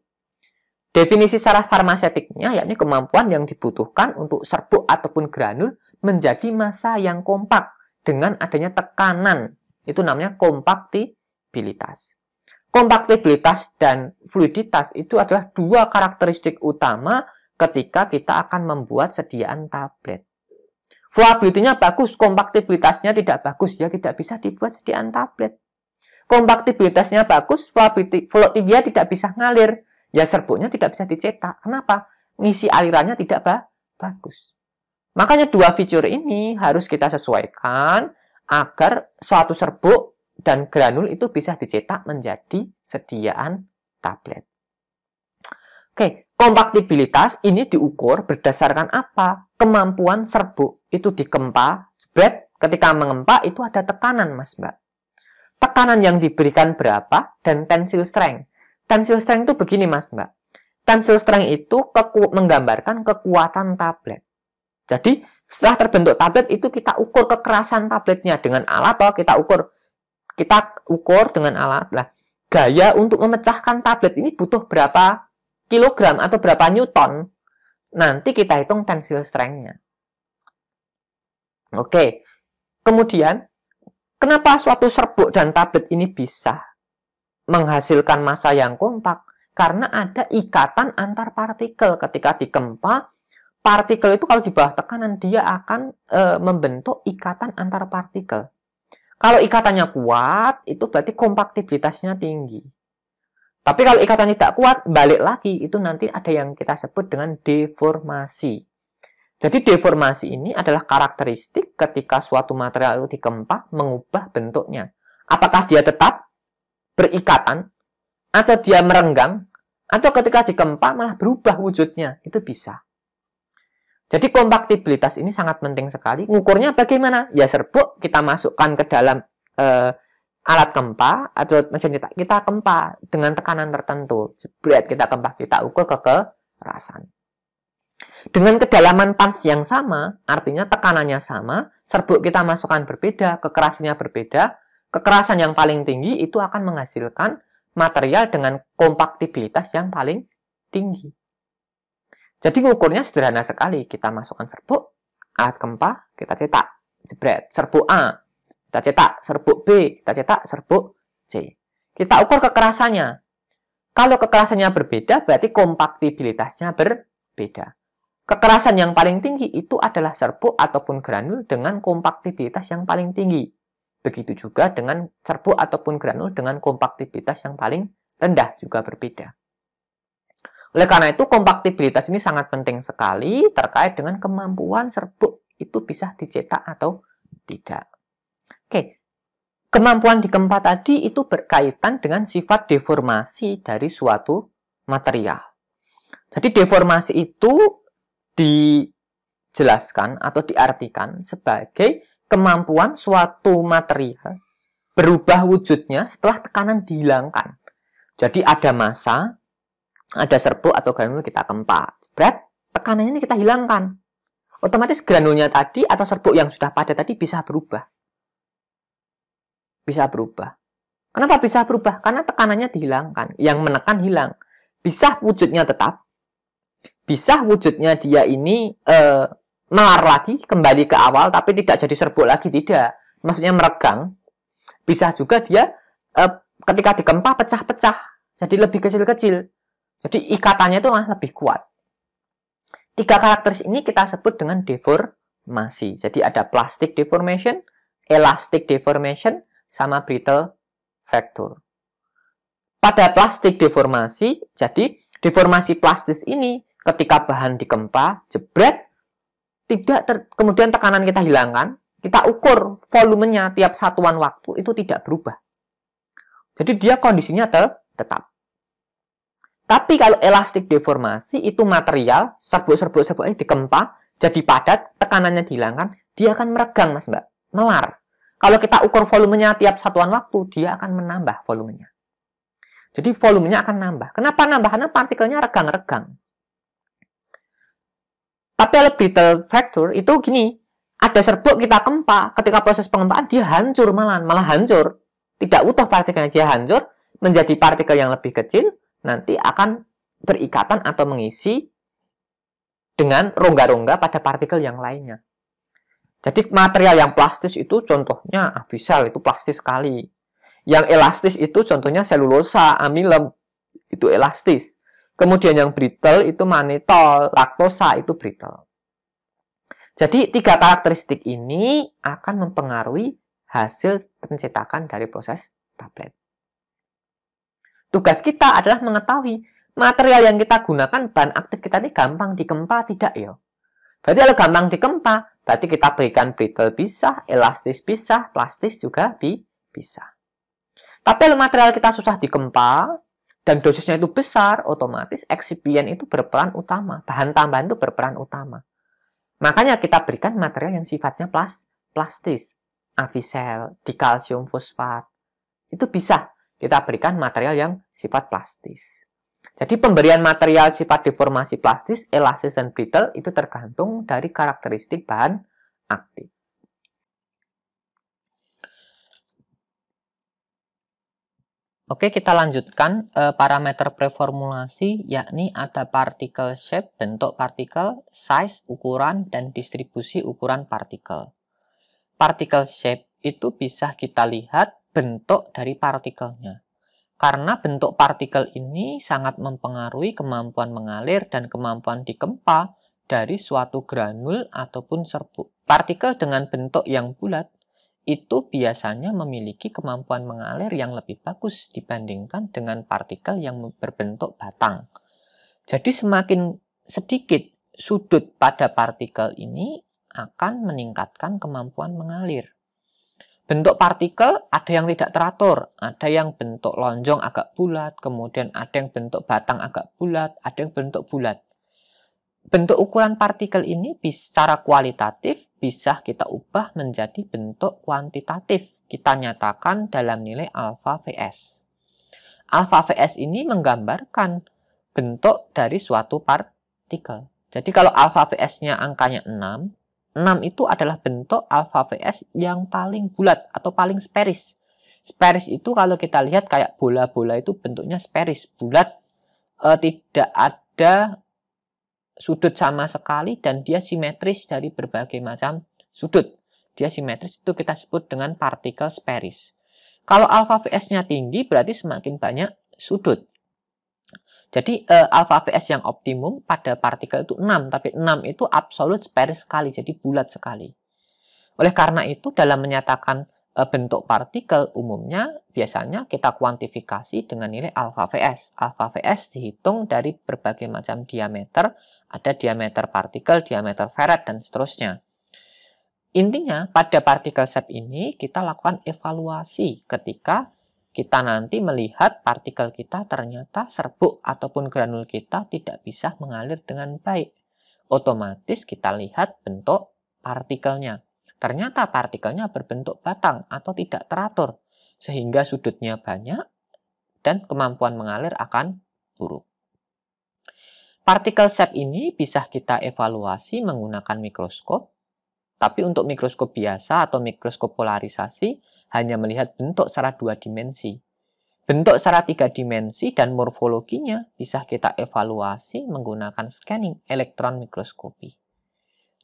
Definisi secara farmasetiknya yakni kemampuan yang dibutuhkan untuk serbuk ataupun granul menjadi massa yang kompak dengan adanya tekanan. Itu namanya kompaktibilitas. Kompaktibilitas dan fluiditas itu adalah dua karakteristik utama ketika kita akan membuat sediaan tablet. fuability bagus, kompaktibilitasnya tidak bagus, ya tidak bisa dibuat sediaan tablet. Kompaktibilitasnya bagus, fuability, tidak bisa ngalir, ya serbuknya tidak bisa dicetak. Kenapa? Ngisi alirannya tidak ba bagus. Makanya dua fitur ini harus kita sesuaikan agar suatu serbuk dan granul itu bisa dicetak menjadi sediaan tablet. Oke, kompaktibilitas ini diukur berdasarkan apa? Kemampuan serbuk itu dikempa, jebret, ketika mengempa itu ada tekanan, Mas Mbak. Tekanan yang diberikan berapa dan tensil strength. Tensil strength itu begini, Mas Mbak. Tensil strength itu keku menggambarkan kekuatan tablet. Jadi, setelah terbentuk tablet itu kita ukur kekerasan tabletnya dengan alat atau kita ukur kita ukur dengan alat lah. Gaya untuk memecahkan tablet ini butuh berapa kilogram atau berapa newton, nanti kita hitung tensil strength-nya. Oke, kemudian kenapa suatu serbuk dan tablet ini bisa menghasilkan massa yang kompak? Karena ada ikatan antar partikel ketika dikempa, partikel itu kalau di bawah tekanan dia akan e, membentuk ikatan antar partikel. Kalau ikatannya kuat, itu berarti kompaktibilitasnya tinggi. Tapi kalau ikatannya tidak kuat, balik lagi itu nanti ada yang kita sebut dengan deformasi. Jadi deformasi ini adalah karakteristik ketika suatu material itu dikempah mengubah bentuknya. Apakah dia tetap berikatan atau dia merenggang atau ketika dikempa malah berubah wujudnya itu bisa jadi kompaktibilitas ini sangat penting sekali ngukurnya bagaimana ya serbuk kita masukkan ke dalam e, alat kempa atau mesin cetak kita kempa dengan tekanan tertentu. Jebret kita kempa, kita ukur kekerasan. Dengan kedalaman pans yang sama, artinya tekanannya sama, serbuk kita masukkan berbeda, kekerasannya berbeda, kekerasan yang paling tinggi itu akan menghasilkan material dengan kompaktibilitas yang paling tinggi. Jadi ukurnya sederhana sekali, kita masukkan serbuk, alat kempa, kita cetak, jebret, serbuk A, kita cetak serbuk B, kita cetak serbuk C. Kita ukur kekerasannya. Kalau kekerasannya berbeda, berarti kompaktibilitasnya berbeda. Kekerasan yang paling tinggi itu adalah serbuk ataupun granul dengan kompaktibilitas yang paling tinggi. Begitu juga dengan serbuk ataupun granul dengan kompaktibilitas yang paling rendah juga berbeda. Oleh karena itu, kompaktibilitas ini sangat penting sekali terkait dengan kemampuan serbuk itu bisa dicetak atau tidak. Oke, kemampuan dikempa tadi itu berkaitan dengan sifat deformasi dari suatu material. Jadi deformasi itu dijelaskan atau diartikan sebagai kemampuan suatu material berubah wujudnya setelah tekanan dihilangkan. Jadi ada masa, ada serbuk atau granul kita kempa. Berat, tekanannya ini kita hilangkan. Otomatis granulnya tadi atau serbuk yang sudah padat tadi bisa berubah bisa berubah. Kenapa bisa berubah? Karena tekanannya dihilangkan. Yang menekan hilang. Bisa wujudnya tetap. Bisa wujudnya dia ini e, melar lagi, kembali ke awal, tapi tidak jadi serbuk lagi. Tidak. Maksudnya meregang. Bisa juga dia e, ketika digempa pecah-pecah. Jadi lebih kecil-kecil. Jadi ikatannya itu mah lebih kuat. Tiga karakteris ini kita sebut dengan deformasi. Jadi ada plastik deformation, elastik deformation, sama brittle vector Pada plastik deformasi, jadi deformasi plastis ini ketika bahan dikempa, jebret, tidak ter, kemudian tekanan kita hilangkan, kita ukur volumenya tiap satuan waktu itu tidak berubah. Jadi dia kondisinya tel, tetap. Tapi kalau elastik deformasi itu material serbuk-serbuk serbuk dikempa jadi padat, tekanannya dihilangkan, dia akan meregang Mas Mbak, melar. Kalau kita ukur volumenya tiap satuan waktu, dia akan menambah volumenya. Jadi volumenya akan nambah. Kenapa nambah? Karena partikelnya regang-regang. Tapi brittle fracture itu gini, ada serbuk kita kempa, ketika proses pengempaan dia hancur malah, malah hancur. Tidak utuh partikelnya, dia hancur, menjadi partikel yang lebih kecil, nanti akan berikatan atau mengisi dengan rongga-rongga pada partikel yang lainnya. Jadi material yang plastis itu contohnya abisal ah, itu plastis sekali. Yang elastis itu contohnya selulosa, amilem itu elastis. Kemudian yang brittle itu manitol, laktosa itu brittle. Jadi tiga karakteristik ini akan mempengaruhi hasil pencetakan dari proses tablet. Tugas kita adalah mengetahui material yang kita gunakan bahan aktif kita ini gampang dikempa tidak ya. Berarti kalau gampang dikempa, Berarti kita berikan brittle bisa, elastis bisa, plastis juga bisa. Tapi material kita susah dikempal, dan dosisnya itu besar, otomatis eksipien itu berperan utama. Bahan tambahan itu berperan utama. Makanya kita berikan material yang sifatnya plas, plastis. Avicel, dikalsium fosfat. Itu bisa kita berikan material yang sifat plastis. Jadi pemberian material sifat deformasi plastis, elastis, dan brittle itu tergantung dari karakteristik bahan aktif. Oke, kita lanjutkan e, parameter preformulasi, yakni ada partikel shape, bentuk partikel, size, ukuran, dan distribusi ukuran partikel. Partikel shape itu bisa kita lihat bentuk dari partikelnya karena bentuk partikel ini sangat mempengaruhi kemampuan mengalir dan kemampuan dikempa dari suatu granul ataupun serbuk. Partikel dengan bentuk yang bulat itu biasanya memiliki kemampuan mengalir yang lebih bagus dibandingkan dengan partikel yang berbentuk batang. Jadi semakin sedikit sudut pada partikel ini akan meningkatkan kemampuan mengalir bentuk partikel ada yang tidak teratur, ada yang bentuk lonjong agak bulat, kemudian ada yang bentuk batang agak bulat, ada yang bentuk bulat. Bentuk ukuran partikel ini secara kualitatif bisa kita ubah menjadi bentuk kuantitatif. Kita nyatakan dalam nilai alfa VS. Alfa VS ini menggambarkan bentuk dari suatu partikel. Jadi kalau alfa VS-nya angkanya 6, 6 itu adalah bentuk alfa VS yang paling bulat atau paling sparis. sparis itu kalau kita lihat kayak bola-bola itu bentuknya sparis, bulat, e, tidak ada sudut sama sekali dan dia simetris dari berbagai macam sudut. Dia simetris itu kita sebut dengan partikel sparis. Kalau alfa VS-nya tinggi berarti semakin banyak sudut. Jadi uh, eh, alfa Vs yang optimum pada partikel itu 6, tapi 6 itu absolut spare sekali, jadi bulat sekali. Oleh karena itu dalam menyatakan uh, bentuk partikel umumnya biasanya kita kuantifikasi dengan nilai alpha Vs. Alpha Vs dihitung dari berbagai macam diameter, ada diameter partikel, diameter ferret, dan seterusnya. Intinya, pada partikel set ini kita lakukan evaluasi ketika kita nanti melihat partikel kita ternyata serbuk ataupun granul kita tidak bisa mengalir dengan baik. Otomatis kita lihat bentuk partikelnya. Ternyata partikelnya berbentuk batang atau tidak teratur, sehingga sudutnya banyak dan kemampuan mengalir akan buruk. Partikel shape ini bisa kita evaluasi menggunakan mikroskop, tapi untuk mikroskop biasa atau mikroskop polarisasi, hanya melihat bentuk secara dua dimensi. Bentuk secara tiga dimensi dan morfologinya bisa kita evaluasi menggunakan scanning elektron mikroskopi.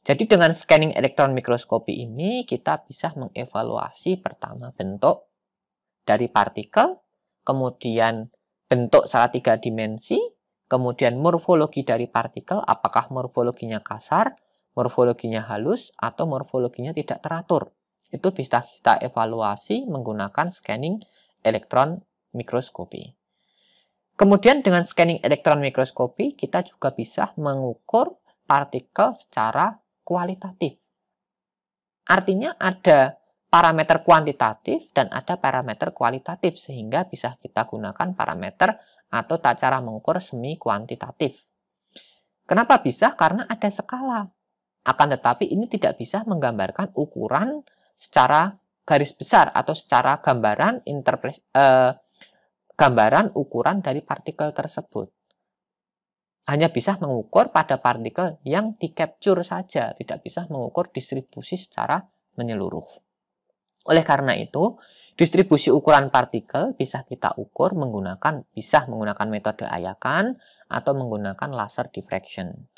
Jadi dengan scanning elektron mikroskopi ini kita bisa mengevaluasi pertama bentuk dari partikel, kemudian bentuk secara tiga dimensi, kemudian morfologi dari partikel, apakah morfologinya kasar, morfologinya halus, atau morfologinya tidak teratur itu bisa kita evaluasi menggunakan scanning elektron mikroskopi. Kemudian dengan scanning elektron mikroskopi, kita juga bisa mengukur partikel secara kualitatif. Artinya ada parameter kuantitatif dan ada parameter kualitatif sehingga bisa kita gunakan parameter atau tak cara mengukur semi kuantitatif. Kenapa bisa? Karena ada skala. Akan tetapi ini tidak bisa menggambarkan ukuran secara garis besar atau secara gambaran interpres eh, gambaran ukuran dari partikel tersebut. Hanya bisa mengukur pada partikel yang di capture saja, tidak bisa mengukur distribusi secara menyeluruh. Oleh karena itu, distribusi ukuran partikel bisa kita ukur menggunakan bisa menggunakan metode Ayakan atau menggunakan laser diffraction.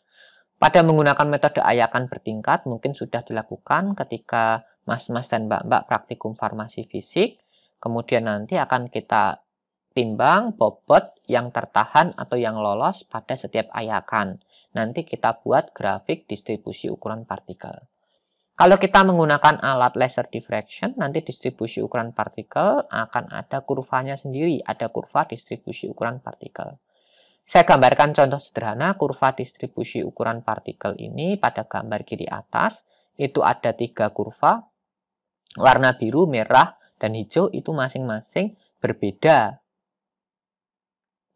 Pada menggunakan metode Ayakan bertingkat mungkin sudah dilakukan ketika mas-mas dan mbak-mbak praktikum farmasi fisik. Kemudian nanti akan kita timbang bobot yang tertahan atau yang lolos pada setiap ayakan. Nanti kita buat grafik distribusi ukuran partikel. Kalau kita menggunakan alat laser diffraction, nanti distribusi ukuran partikel akan ada kurvanya sendiri, ada kurva distribusi ukuran partikel. Saya gambarkan contoh sederhana kurva distribusi ukuran partikel ini pada gambar kiri atas, itu ada tiga kurva, warna biru, merah, dan hijau itu masing-masing berbeda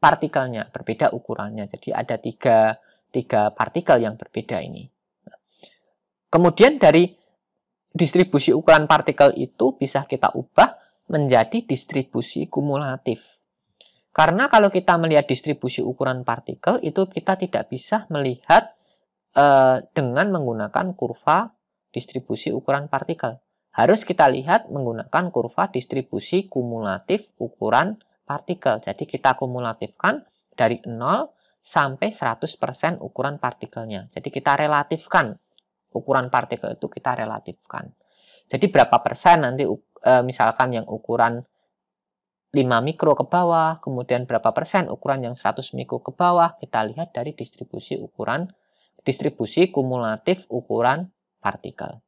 partikelnya, berbeda ukurannya. Jadi ada tiga, tiga partikel yang berbeda ini. kemudian dari distribusi ukuran partikel itu bisa kita ubah menjadi distribusi kumulatif. Karena kalau kita melihat distribusi ukuran partikel itu kita tidak bisa melihat eh, dengan menggunakan kurva distribusi ukuran partikel harus kita lihat menggunakan kurva distribusi kumulatif ukuran partikel. Jadi kita kumulatifkan dari 0 sampai 100% ukuran partikelnya. Jadi kita relatifkan ukuran partikel itu kita relatifkan. Jadi berapa persen nanti e, misalkan yang ukuran 5 mikro ke bawah, kemudian berapa persen ukuran yang 100 mikro ke bawah, kita lihat dari distribusi ukuran distribusi kumulatif ukuran partikel.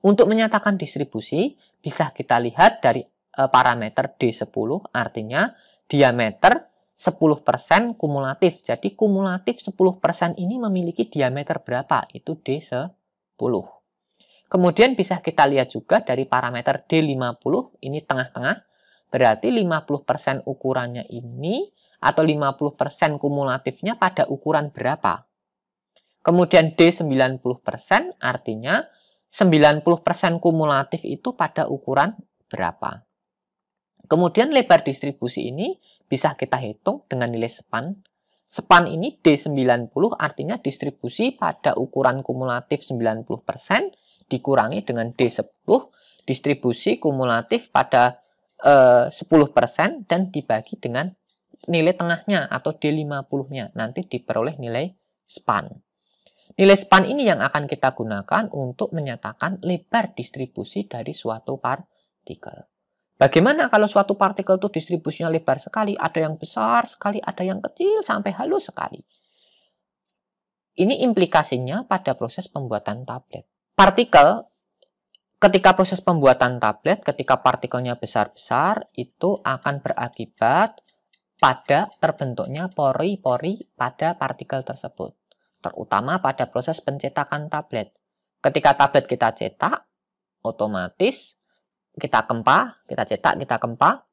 Untuk menyatakan distribusi, bisa kita lihat dari eh, parameter D10, artinya diameter 10% kumulatif. Jadi kumulatif 10% ini memiliki diameter berapa? Itu D10. Kemudian bisa kita lihat juga dari parameter D50, ini tengah-tengah, berarti 50% ukurannya ini atau 50% kumulatifnya pada ukuran berapa? Kemudian D90% artinya 90% kumulatif itu pada ukuran berapa. Kemudian lebar distribusi ini bisa kita hitung dengan nilai span. Span ini D90 artinya distribusi pada ukuran kumulatif 90% dikurangi dengan D10 distribusi kumulatif pada eh, 10% dan dibagi dengan nilai tengahnya atau D50-nya. Nanti diperoleh nilai span. Nilai span ini yang akan kita gunakan untuk menyatakan lebar distribusi dari suatu partikel. Bagaimana kalau suatu partikel itu distribusinya lebar sekali, ada yang besar sekali, ada yang kecil sampai halus sekali. Ini implikasinya pada proses pembuatan tablet. Partikel ketika proses pembuatan tablet, ketika partikelnya besar-besar, itu akan berakibat pada terbentuknya pori-pori pada partikel tersebut terutama pada proses pencetakan tablet. Ketika tablet kita cetak, otomatis kita kempa, kita cetak, kita kempa.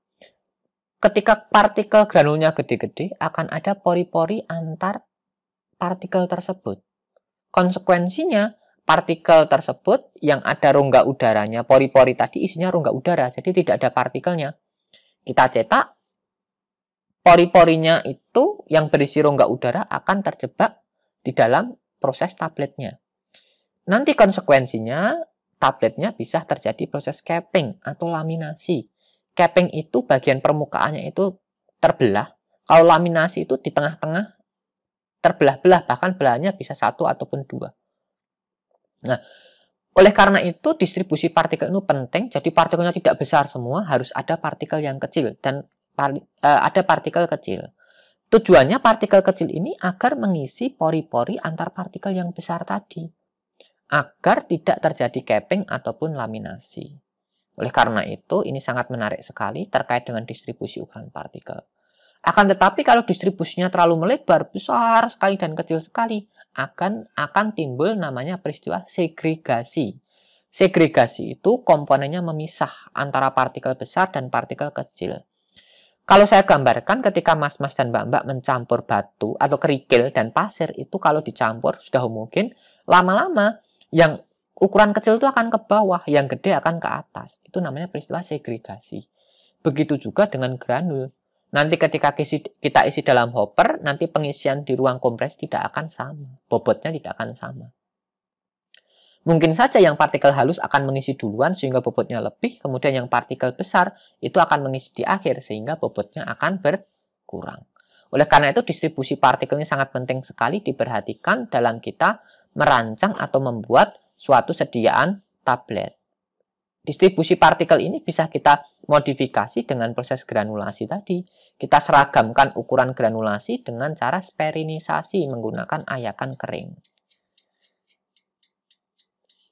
Ketika partikel granulnya gede-gede, akan ada pori-pori antar partikel tersebut. Konsekuensinya, partikel tersebut yang ada rongga udaranya, pori-pori tadi isinya rongga udara, jadi tidak ada partikelnya. Kita cetak, pori-porinya itu yang berisi rongga udara akan terjebak di dalam proses tabletnya. Nanti konsekuensinya tabletnya bisa terjadi proses capping atau laminasi. Capping itu bagian permukaannya itu terbelah. Kalau laminasi itu di tengah-tengah terbelah-belah, bahkan belahnya bisa satu ataupun dua. Nah, oleh karena itu distribusi partikel itu penting. Jadi partikelnya tidak besar semua, harus ada partikel yang kecil dan par, uh, eh, ada partikel kecil. Tujuannya partikel kecil ini agar mengisi pori-pori antar partikel yang besar tadi, agar tidak terjadi capping ataupun laminasi. Oleh karena itu, ini sangat menarik sekali terkait dengan distribusi ukuran partikel. Akan tetapi kalau distribusinya terlalu melebar, besar sekali dan kecil sekali, akan akan timbul namanya peristiwa segregasi. Segregasi itu komponennya memisah antara partikel besar dan partikel kecil. Kalau saya gambarkan ketika mas-mas dan mbak-mbak mencampur batu atau kerikil dan pasir itu kalau dicampur sudah mungkin lama-lama yang ukuran kecil itu akan ke bawah, yang gede akan ke atas. Itu namanya peristiwa segregasi. Begitu juga dengan granul. Nanti ketika kita isi dalam hopper, nanti pengisian di ruang kompres tidak akan sama. Bobotnya tidak akan sama. Mungkin saja yang partikel halus akan mengisi duluan sehingga bobotnya lebih, kemudian yang partikel besar itu akan mengisi di akhir sehingga bobotnya akan berkurang. Oleh karena itu distribusi partikel ini sangat penting sekali diperhatikan dalam kita merancang atau membuat suatu sediaan tablet. Distribusi partikel ini bisa kita modifikasi dengan proses granulasi tadi. Kita seragamkan ukuran granulasi dengan cara sperinisasi menggunakan ayakan kering.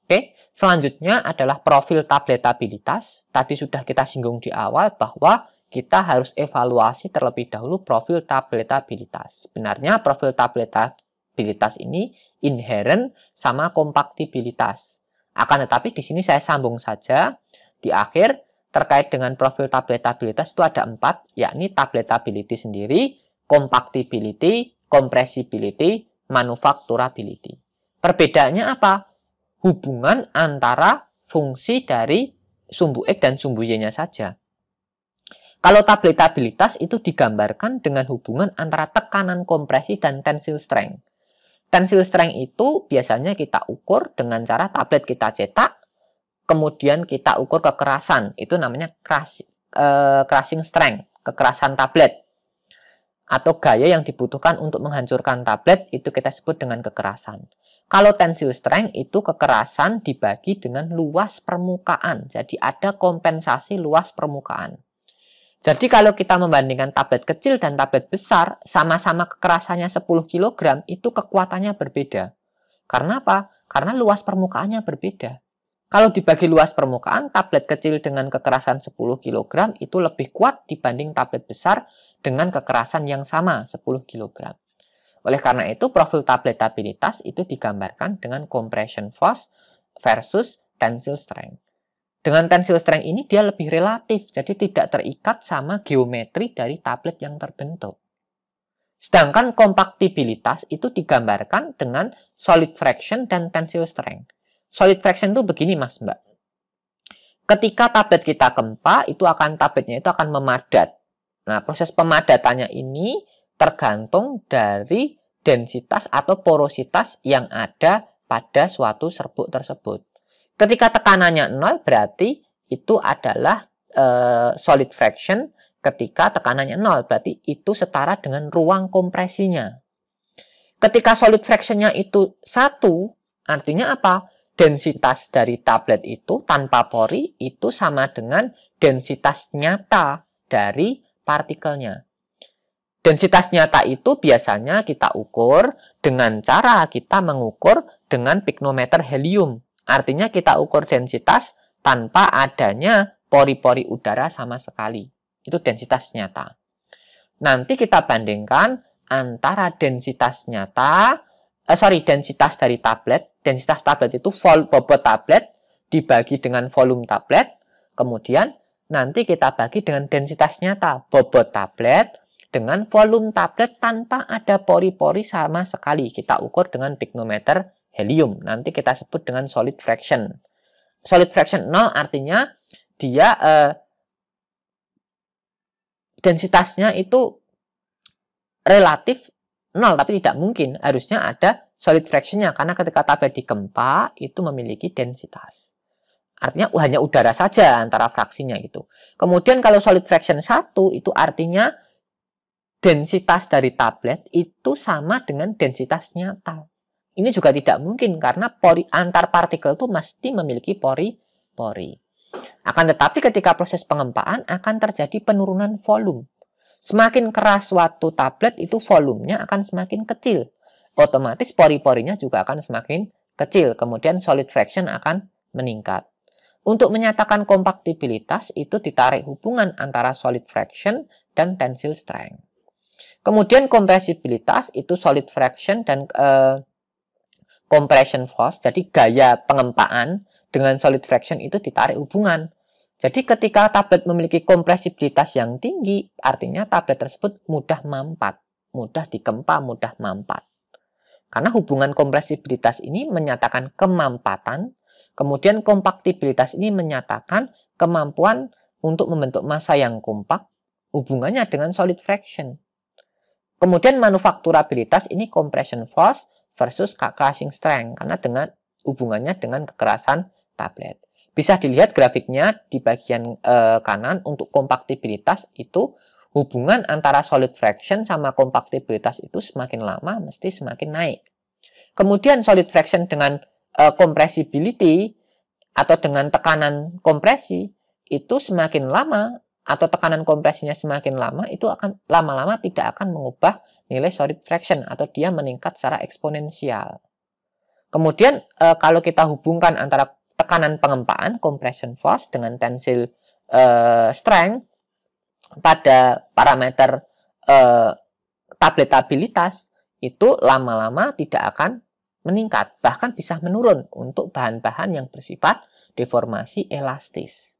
Oke, selanjutnya adalah profil tabletabilitas. Tadi sudah kita singgung di awal bahwa kita harus evaluasi terlebih dahulu profil tabletabilitas. Sebenarnya profil tabletabilitas ini inherent sama kompaktibilitas. Akan tetapi di sini saya sambung saja di akhir terkait dengan profil tabletabilitas itu ada empat, yakni tabletability sendiri, compactibility, compressibility, manufacturability. Perbedaannya apa? hubungan antara fungsi dari sumbu X dan sumbu Y-nya saja. Kalau tabletabilitas itu digambarkan dengan hubungan antara tekanan kompresi dan tensil strength. Tensil strength itu biasanya kita ukur dengan cara tablet kita cetak, kemudian kita ukur kekerasan, itu namanya crush, eh, crushing strength, kekerasan tablet. Atau gaya yang dibutuhkan untuk menghancurkan tablet, itu kita sebut dengan kekerasan. Kalau tensil strength itu kekerasan dibagi dengan luas permukaan. Jadi ada kompensasi luas permukaan. Jadi kalau kita membandingkan tablet kecil dan tablet besar, sama-sama kekerasannya 10 kg, itu kekuatannya berbeda. Karena apa? Karena luas permukaannya berbeda. Kalau dibagi luas permukaan, tablet kecil dengan kekerasan 10 kg itu lebih kuat dibanding tablet besar dengan kekerasan yang sama 10 kg. Oleh karena itu, profil tabletabilitas itu digambarkan dengan compression force versus tensile strength. Dengan tensile strength ini dia lebih relatif, jadi tidak terikat sama geometri dari tablet yang terbentuk. Sedangkan kompaktibilitas itu digambarkan dengan solid fraction dan tensile strength. Solid fraction itu begini mas mbak. Ketika tablet kita gempa, itu akan tabletnya itu akan memadat. Nah, proses pemadatannya ini tergantung dari densitas atau porositas yang ada pada suatu serbuk tersebut. Ketika tekanannya 0 berarti itu adalah e, solid fraction. Ketika tekanannya 0 berarti itu setara dengan ruang kompresinya. Ketika solid fractionnya itu satu, artinya apa? Densitas dari tablet itu tanpa pori itu sama dengan densitas nyata dari partikelnya. Densitas nyata itu biasanya kita ukur dengan cara kita mengukur dengan piknometer helium. Artinya kita ukur densitas tanpa adanya pori-pori udara sama sekali. Itu densitas nyata. Nanti kita bandingkan antara densitas nyata, eh, sorry, densitas dari tablet. Densitas tablet itu vol, bobot tablet dibagi dengan volume tablet. Kemudian nanti kita bagi dengan densitas nyata, bobot tablet dengan volume tablet tanpa ada pori-pori sama sekali. Kita ukur dengan pignometer helium. Nanti kita sebut dengan solid fraction. Solid fraction 0 artinya dia eh, densitasnya itu relatif 0 tapi tidak mungkin. Harusnya ada solid fractionnya karena ketika tablet digempa itu memiliki densitas. Artinya hanya udara saja antara fraksinya gitu. Kemudian kalau solid fraction 1 itu artinya densitas dari tablet itu sama dengan densitas nyata. Ini juga tidak mungkin karena pori antar partikel itu mesti memiliki pori-pori. Akan tetapi ketika proses pengempaan akan terjadi penurunan volume. Semakin keras suatu tablet itu volumenya akan semakin kecil. Otomatis pori-porinya juga akan semakin kecil. Kemudian solid fraction akan meningkat. Untuk menyatakan kompaktibilitas itu ditarik hubungan antara solid fraction dan tensile strength. Kemudian kompresibilitas itu solid fraction dan uh, compression force, jadi gaya pengempaan dengan solid fraction itu ditarik hubungan. Jadi ketika tablet memiliki kompresibilitas yang tinggi, artinya tablet tersebut mudah mampat, mudah dikempa, mudah mampat. Karena hubungan kompresibilitas ini menyatakan kemampatan, kemudian kompaktibilitas ini menyatakan kemampuan untuk membentuk massa yang kompak, hubungannya dengan solid fraction. Kemudian manufakturabilitas ini compression force versus crushing strength karena dengan hubungannya dengan kekerasan tablet. Bisa dilihat grafiknya di bagian e, kanan untuk kompaktibilitas itu hubungan antara solid fraction sama kompaktibilitas itu semakin lama mesti semakin naik. Kemudian solid fraction dengan e, compressibility atau dengan tekanan kompresi itu semakin lama atau tekanan kompresinya semakin lama, itu akan lama-lama tidak akan mengubah nilai solid fraction atau dia meningkat secara eksponensial. Kemudian e, kalau kita hubungkan antara tekanan pengempaan compression force dengan tensile e, eh, strength pada parameter e, tabletabilitas itu lama-lama tidak akan meningkat, bahkan bisa menurun untuk bahan-bahan yang bersifat deformasi elastis.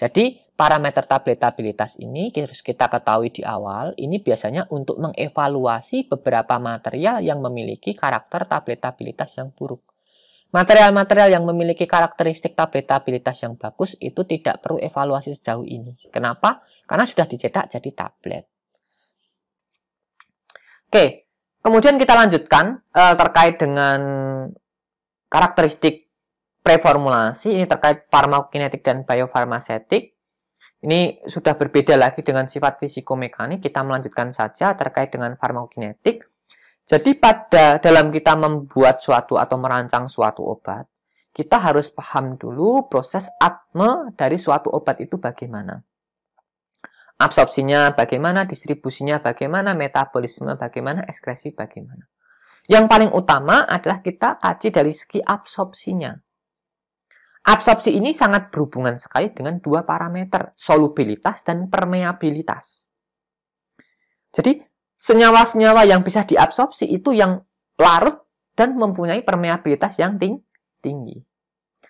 Jadi parameter tabletabilitas ini harus kita ketahui di awal, ini biasanya untuk mengevaluasi beberapa material yang memiliki karakter tabletabilitas yang buruk. Material-material yang memiliki karakteristik tabletabilitas yang bagus itu tidak perlu evaluasi sejauh ini. Kenapa? Karena sudah dicetak jadi tablet. Oke, kemudian kita lanjutkan e, terkait dengan karakteristik preformulasi, ini terkait farmakokinetik dan biofarmasetik. Ini sudah berbeda lagi dengan sifat fisikomekanik, kita melanjutkan saja terkait dengan farmakokinetik. Jadi pada dalam kita membuat suatu atau merancang suatu obat, kita harus paham dulu proses atme dari suatu obat itu bagaimana. Absorpsinya bagaimana, distribusinya bagaimana, metabolisme bagaimana, ekskresi bagaimana. Yang paling utama adalah kita kaji dari segi absorpsinya. Absorpsi ini sangat berhubungan sekali dengan dua parameter, solubilitas dan permeabilitas. Jadi, senyawa-senyawa yang bisa diabsorpsi itu yang larut dan mempunyai permeabilitas yang tinggi.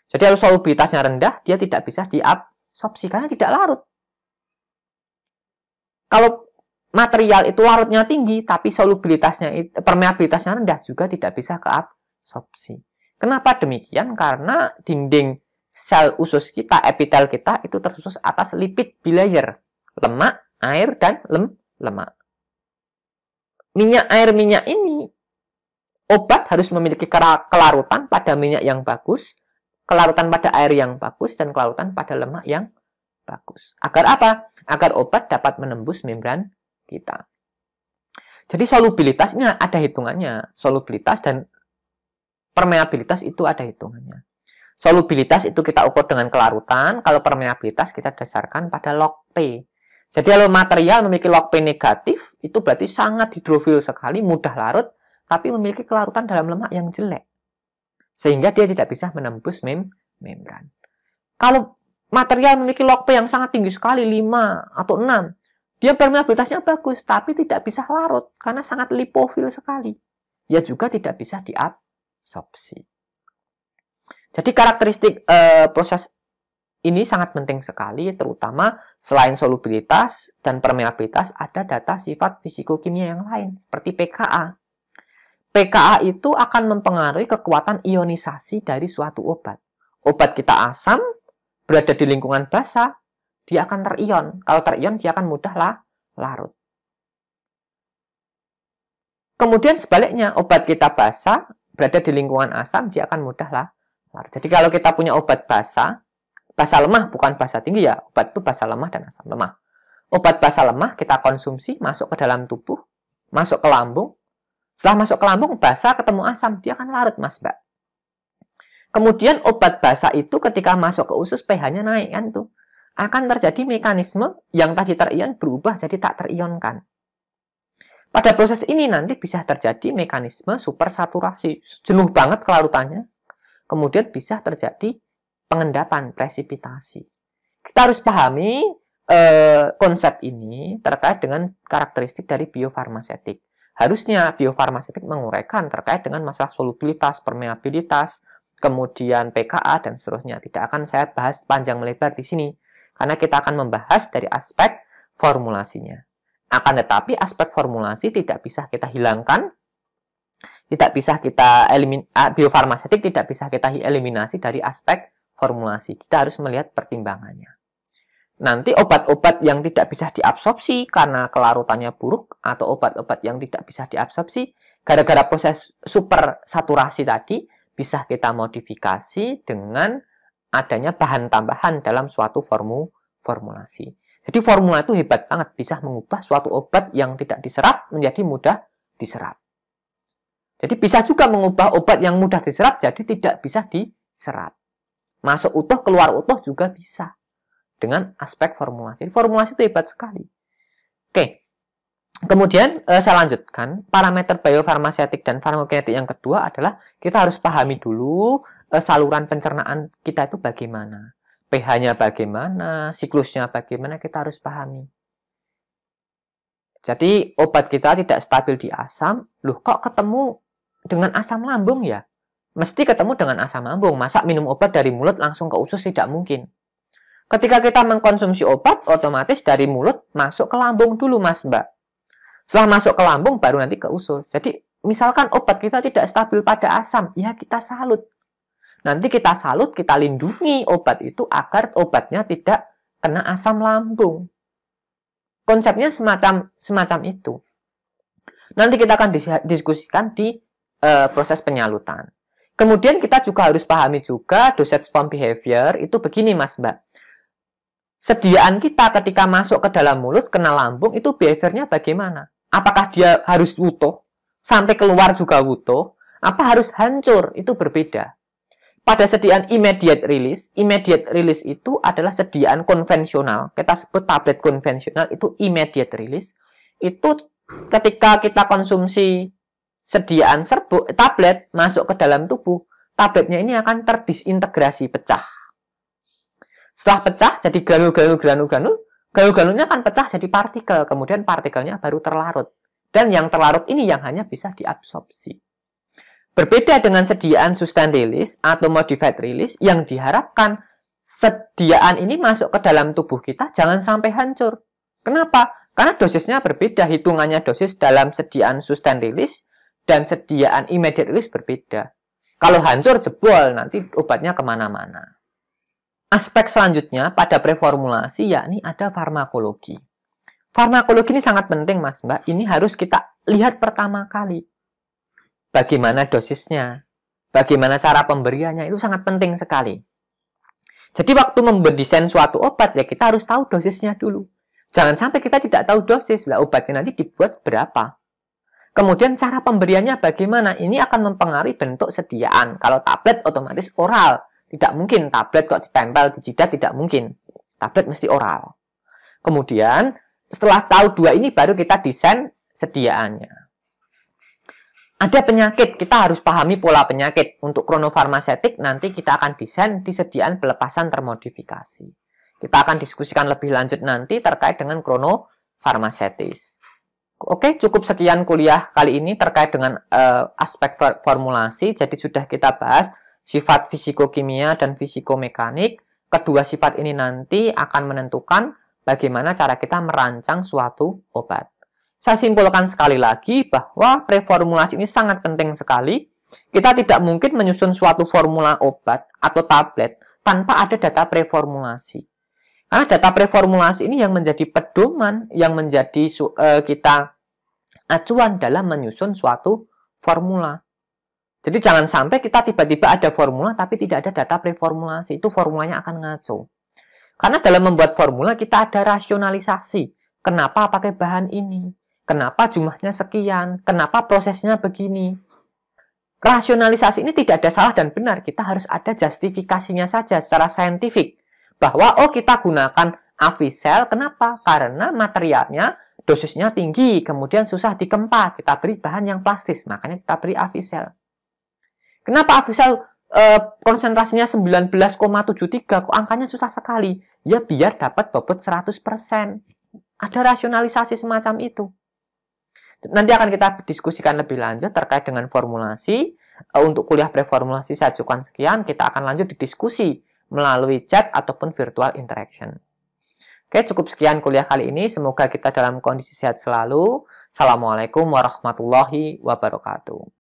Jadi, kalau solubilitasnya rendah, dia tidak bisa diabsorpsi karena tidak larut. Kalau material itu larutnya tinggi, tapi solubilitasnya, permeabilitasnya rendah juga tidak bisa keabsorpsi. Kenapa demikian? Karena dinding sel usus kita, epitel kita itu tersusun atas lipid bilayer, lemak, air, dan lem lemak. Minyak air minyak ini, obat harus memiliki kelarutan pada minyak yang bagus, kelarutan pada air yang bagus, dan kelarutan pada lemak yang bagus. Agar apa? Agar obat dapat menembus membran kita. Jadi solubilitasnya ada hitungannya, solubilitas dan Permeabilitas itu ada hitungannya. Solubilitas itu kita ukur dengan kelarutan, kalau permeabilitas kita dasarkan pada log P. Jadi kalau material memiliki log P negatif, itu berarti sangat hidrofil sekali, mudah larut, tapi memiliki kelarutan dalam lemak yang jelek. Sehingga dia tidak bisa menembus mem membran. Kalau material memiliki log P yang sangat tinggi sekali, 5 atau 6, dia permeabilitasnya bagus, tapi tidak bisa larut karena sangat lipofil sekali. Ya juga tidak bisa diatur. Sopsi. Jadi karakteristik e, proses ini sangat penting sekali, terutama selain solubilitas dan permeabilitas, ada data sifat fisikokimia yang lain, seperti pKa. pKa itu akan mempengaruhi kekuatan ionisasi dari suatu obat. Obat kita asam, berada di lingkungan basah, dia akan terion. Kalau terion, dia akan mudahlah larut. Kemudian sebaliknya, obat kita basah, berada di lingkungan asam, dia akan mudah lapar. Jadi kalau kita punya obat basa, basa lemah bukan basa tinggi ya, obat itu basa lemah dan asam lemah. Obat basa lemah kita konsumsi masuk ke dalam tubuh, masuk ke lambung. Setelah masuk ke lambung, basa ketemu asam, dia akan larut mas mbak. Kemudian obat basa itu ketika masuk ke usus pH-nya naik kan tuh. Akan terjadi mekanisme yang tadi terion berubah jadi tak terionkan. Pada proses ini nanti bisa terjadi mekanisme supersaturasi, jenuh banget kelarutannya. Kemudian bisa terjadi pengendapan, presipitasi. Kita harus pahami eh, konsep ini terkait dengan karakteristik dari biofarmasetik. Harusnya biofarmasetik menguraikan terkait dengan masalah solubilitas, permeabilitas, kemudian PKA, dan seterusnya. Tidak akan saya bahas panjang melebar di sini, karena kita akan membahas dari aspek formulasinya. Akan tetapi aspek formulasi tidak bisa kita hilangkan, tidak bisa kita elimin eh, biofarmasetik tidak bisa kita eliminasi dari aspek formulasi. Kita harus melihat pertimbangannya. Nanti obat-obat yang tidak bisa diabsorpsi karena kelarutannya buruk atau obat-obat yang tidak bisa diabsorpsi gara-gara proses super saturasi tadi bisa kita modifikasi dengan adanya bahan tambahan dalam suatu formu formulasi. Jadi formula itu hebat banget, bisa mengubah suatu obat yang tidak diserap menjadi mudah diserap. Jadi bisa juga mengubah obat yang mudah diserap jadi tidak bisa diserap. Masuk utuh, keluar utuh juga bisa. Dengan aspek formulasi. Jadi formulasi itu hebat sekali. Oke. Kemudian eh, saya lanjutkan. Parameter biofarmasiatik dan farmakokinetik yang kedua adalah kita harus pahami dulu eh, saluran pencernaan kita itu bagaimana pH-nya bagaimana, siklusnya bagaimana, kita harus pahami. Jadi obat kita tidak stabil di asam, loh kok ketemu dengan asam lambung ya? Mesti ketemu dengan asam lambung, masa minum obat dari mulut langsung ke usus tidak mungkin. Ketika kita mengkonsumsi obat, otomatis dari mulut masuk ke lambung dulu mas mbak. Setelah masuk ke lambung, baru nanti ke usus. Jadi misalkan obat kita tidak stabil pada asam, ya kita salut. Nanti kita salut, kita lindungi obat itu agar obatnya tidak kena asam lambung. Konsepnya semacam semacam itu. Nanti kita akan diskusikan di e, proses penyalutan. Kemudian kita juga harus pahami juga dosage form behavior itu begini Mas Mbak. Sediaan kita ketika masuk ke dalam mulut kena lambung itu behaviornya bagaimana? Apakah dia harus utuh sampai keluar juga utuh? Apa harus hancur? Itu berbeda pada sediaan immediate release, immediate release itu adalah sediaan konvensional. Kita sebut tablet konvensional itu immediate release. Itu ketika kita konsumsi sediaan serbuk eh, tablet masuk ke dalam tubuh, tabletnya ini akan terdisintegrasi pecah. Setelah pecah jadi granul-granul granul-granul, granul-granulnya akan pecah jadi partikel, kemudian partikelnya baru terlarut. Dan yang terlarut ini yang hanya bisa diabsorpsi. Berbeda dengan sediaan sustain release atau modified release yang diharapkan sediaan ini masuk ke dalam tubuh kita jangan sampai hancur. Kenapa? Karena dosisnya berbeda, hitungannya dosis dalam sediaan sustain release dan sediaan immediate release berbeda. Kalau hancur jebol, nanti obatnya kemana-mana. Aspek selanjutnya pada preformulasi yakni ada farmakologi. Farmakologi ini sangat penting mas mbak, ini harus kita lihat pertama kali bagaimana dosisnya, bagaimana cara pemberiannya itu sangat penting sekali. Jadi waktu mendesain suatu obat ya kita harus tahu dosisnya dulu. Jangan sampai kita tidak tahu dosis lah obatnya nanti dibuat berapa. Kemudian cara pemberiannya bagaimana? Ini akan mempengaruhi bentuk sediaan. Kalau tablet otomatis oral. Tidak mungkin tablet kok ditempel di jidat tidak mungkin. Tablet mesti oral. Kemudian setelah tahu dua ini baru kita desain sediaannya ada penyakit, kita harus pahami pola penyakit. Untuk kronofarmasetik nanti kita akan desain disediaan pelepasan termodifikasi. Kita akan diskusikan lebih lanjut nanti terkait dengan kronofarmasetis. Oke, cukup sekian kuliah kali ini terkait dengan uh, aspek formulasi. Jadi sudah kita bahas sifat fisikokimia dan fisikomekanik. Kedua sifat ini nanti akan menentukan bagaimana cara kita merancang suatu obat. Saya simpulkan sekali lagi bahwa preformulasi ini sangat penting sekali. Kita tidak mungkin menyusun suatu formula obat atau tablet tanpa ada data preformulasi. Karena data preformulasi ini yang menjadi pedoman, yang menjadi uh, kita acuan dalam menyusun suatu formula. Jadi jangan sampai kita tiba-tiba ada formula tapi tidak ada data preformulasi. Itu formulanya akan ngaco. Karena dalam membuat formula kita ada rasionalisasi. Kenapa pakai bahan ini? Kenapa jumlahnya sekian? Kenapa prosesnya begini? Rasionalisasi ini tidak ada salah dan benar. Kita harus ada justifikasinya saja secara saintifik. Bahwa, oh kita gunakan Avicel, kenapa? Karena materialnya dosisnya tinggi, kemudian susah dikempa. Kita beri bahan yang plastis, makanya kita beri Avicel. Kenapa Avicel e, konsentrasinya 19,73 kok angkanya susah sekali? Ya biar dapat bobot 100%. Ada rasionalisasi semacam itu. Nanti akan kita diskusikan lebih lanjut terkait dengan formulasi. Eh, untuk kuliah preformulasi saya cukupkan sekian, kita akan lanjut di diskusi melalui chat ataupun virtual interaction. Oke, cukup sekian kuliah kali ini. Semoga kita dalam kondisi sehat selalu. Assalamualaikum warahmatullahi wabarakatuh.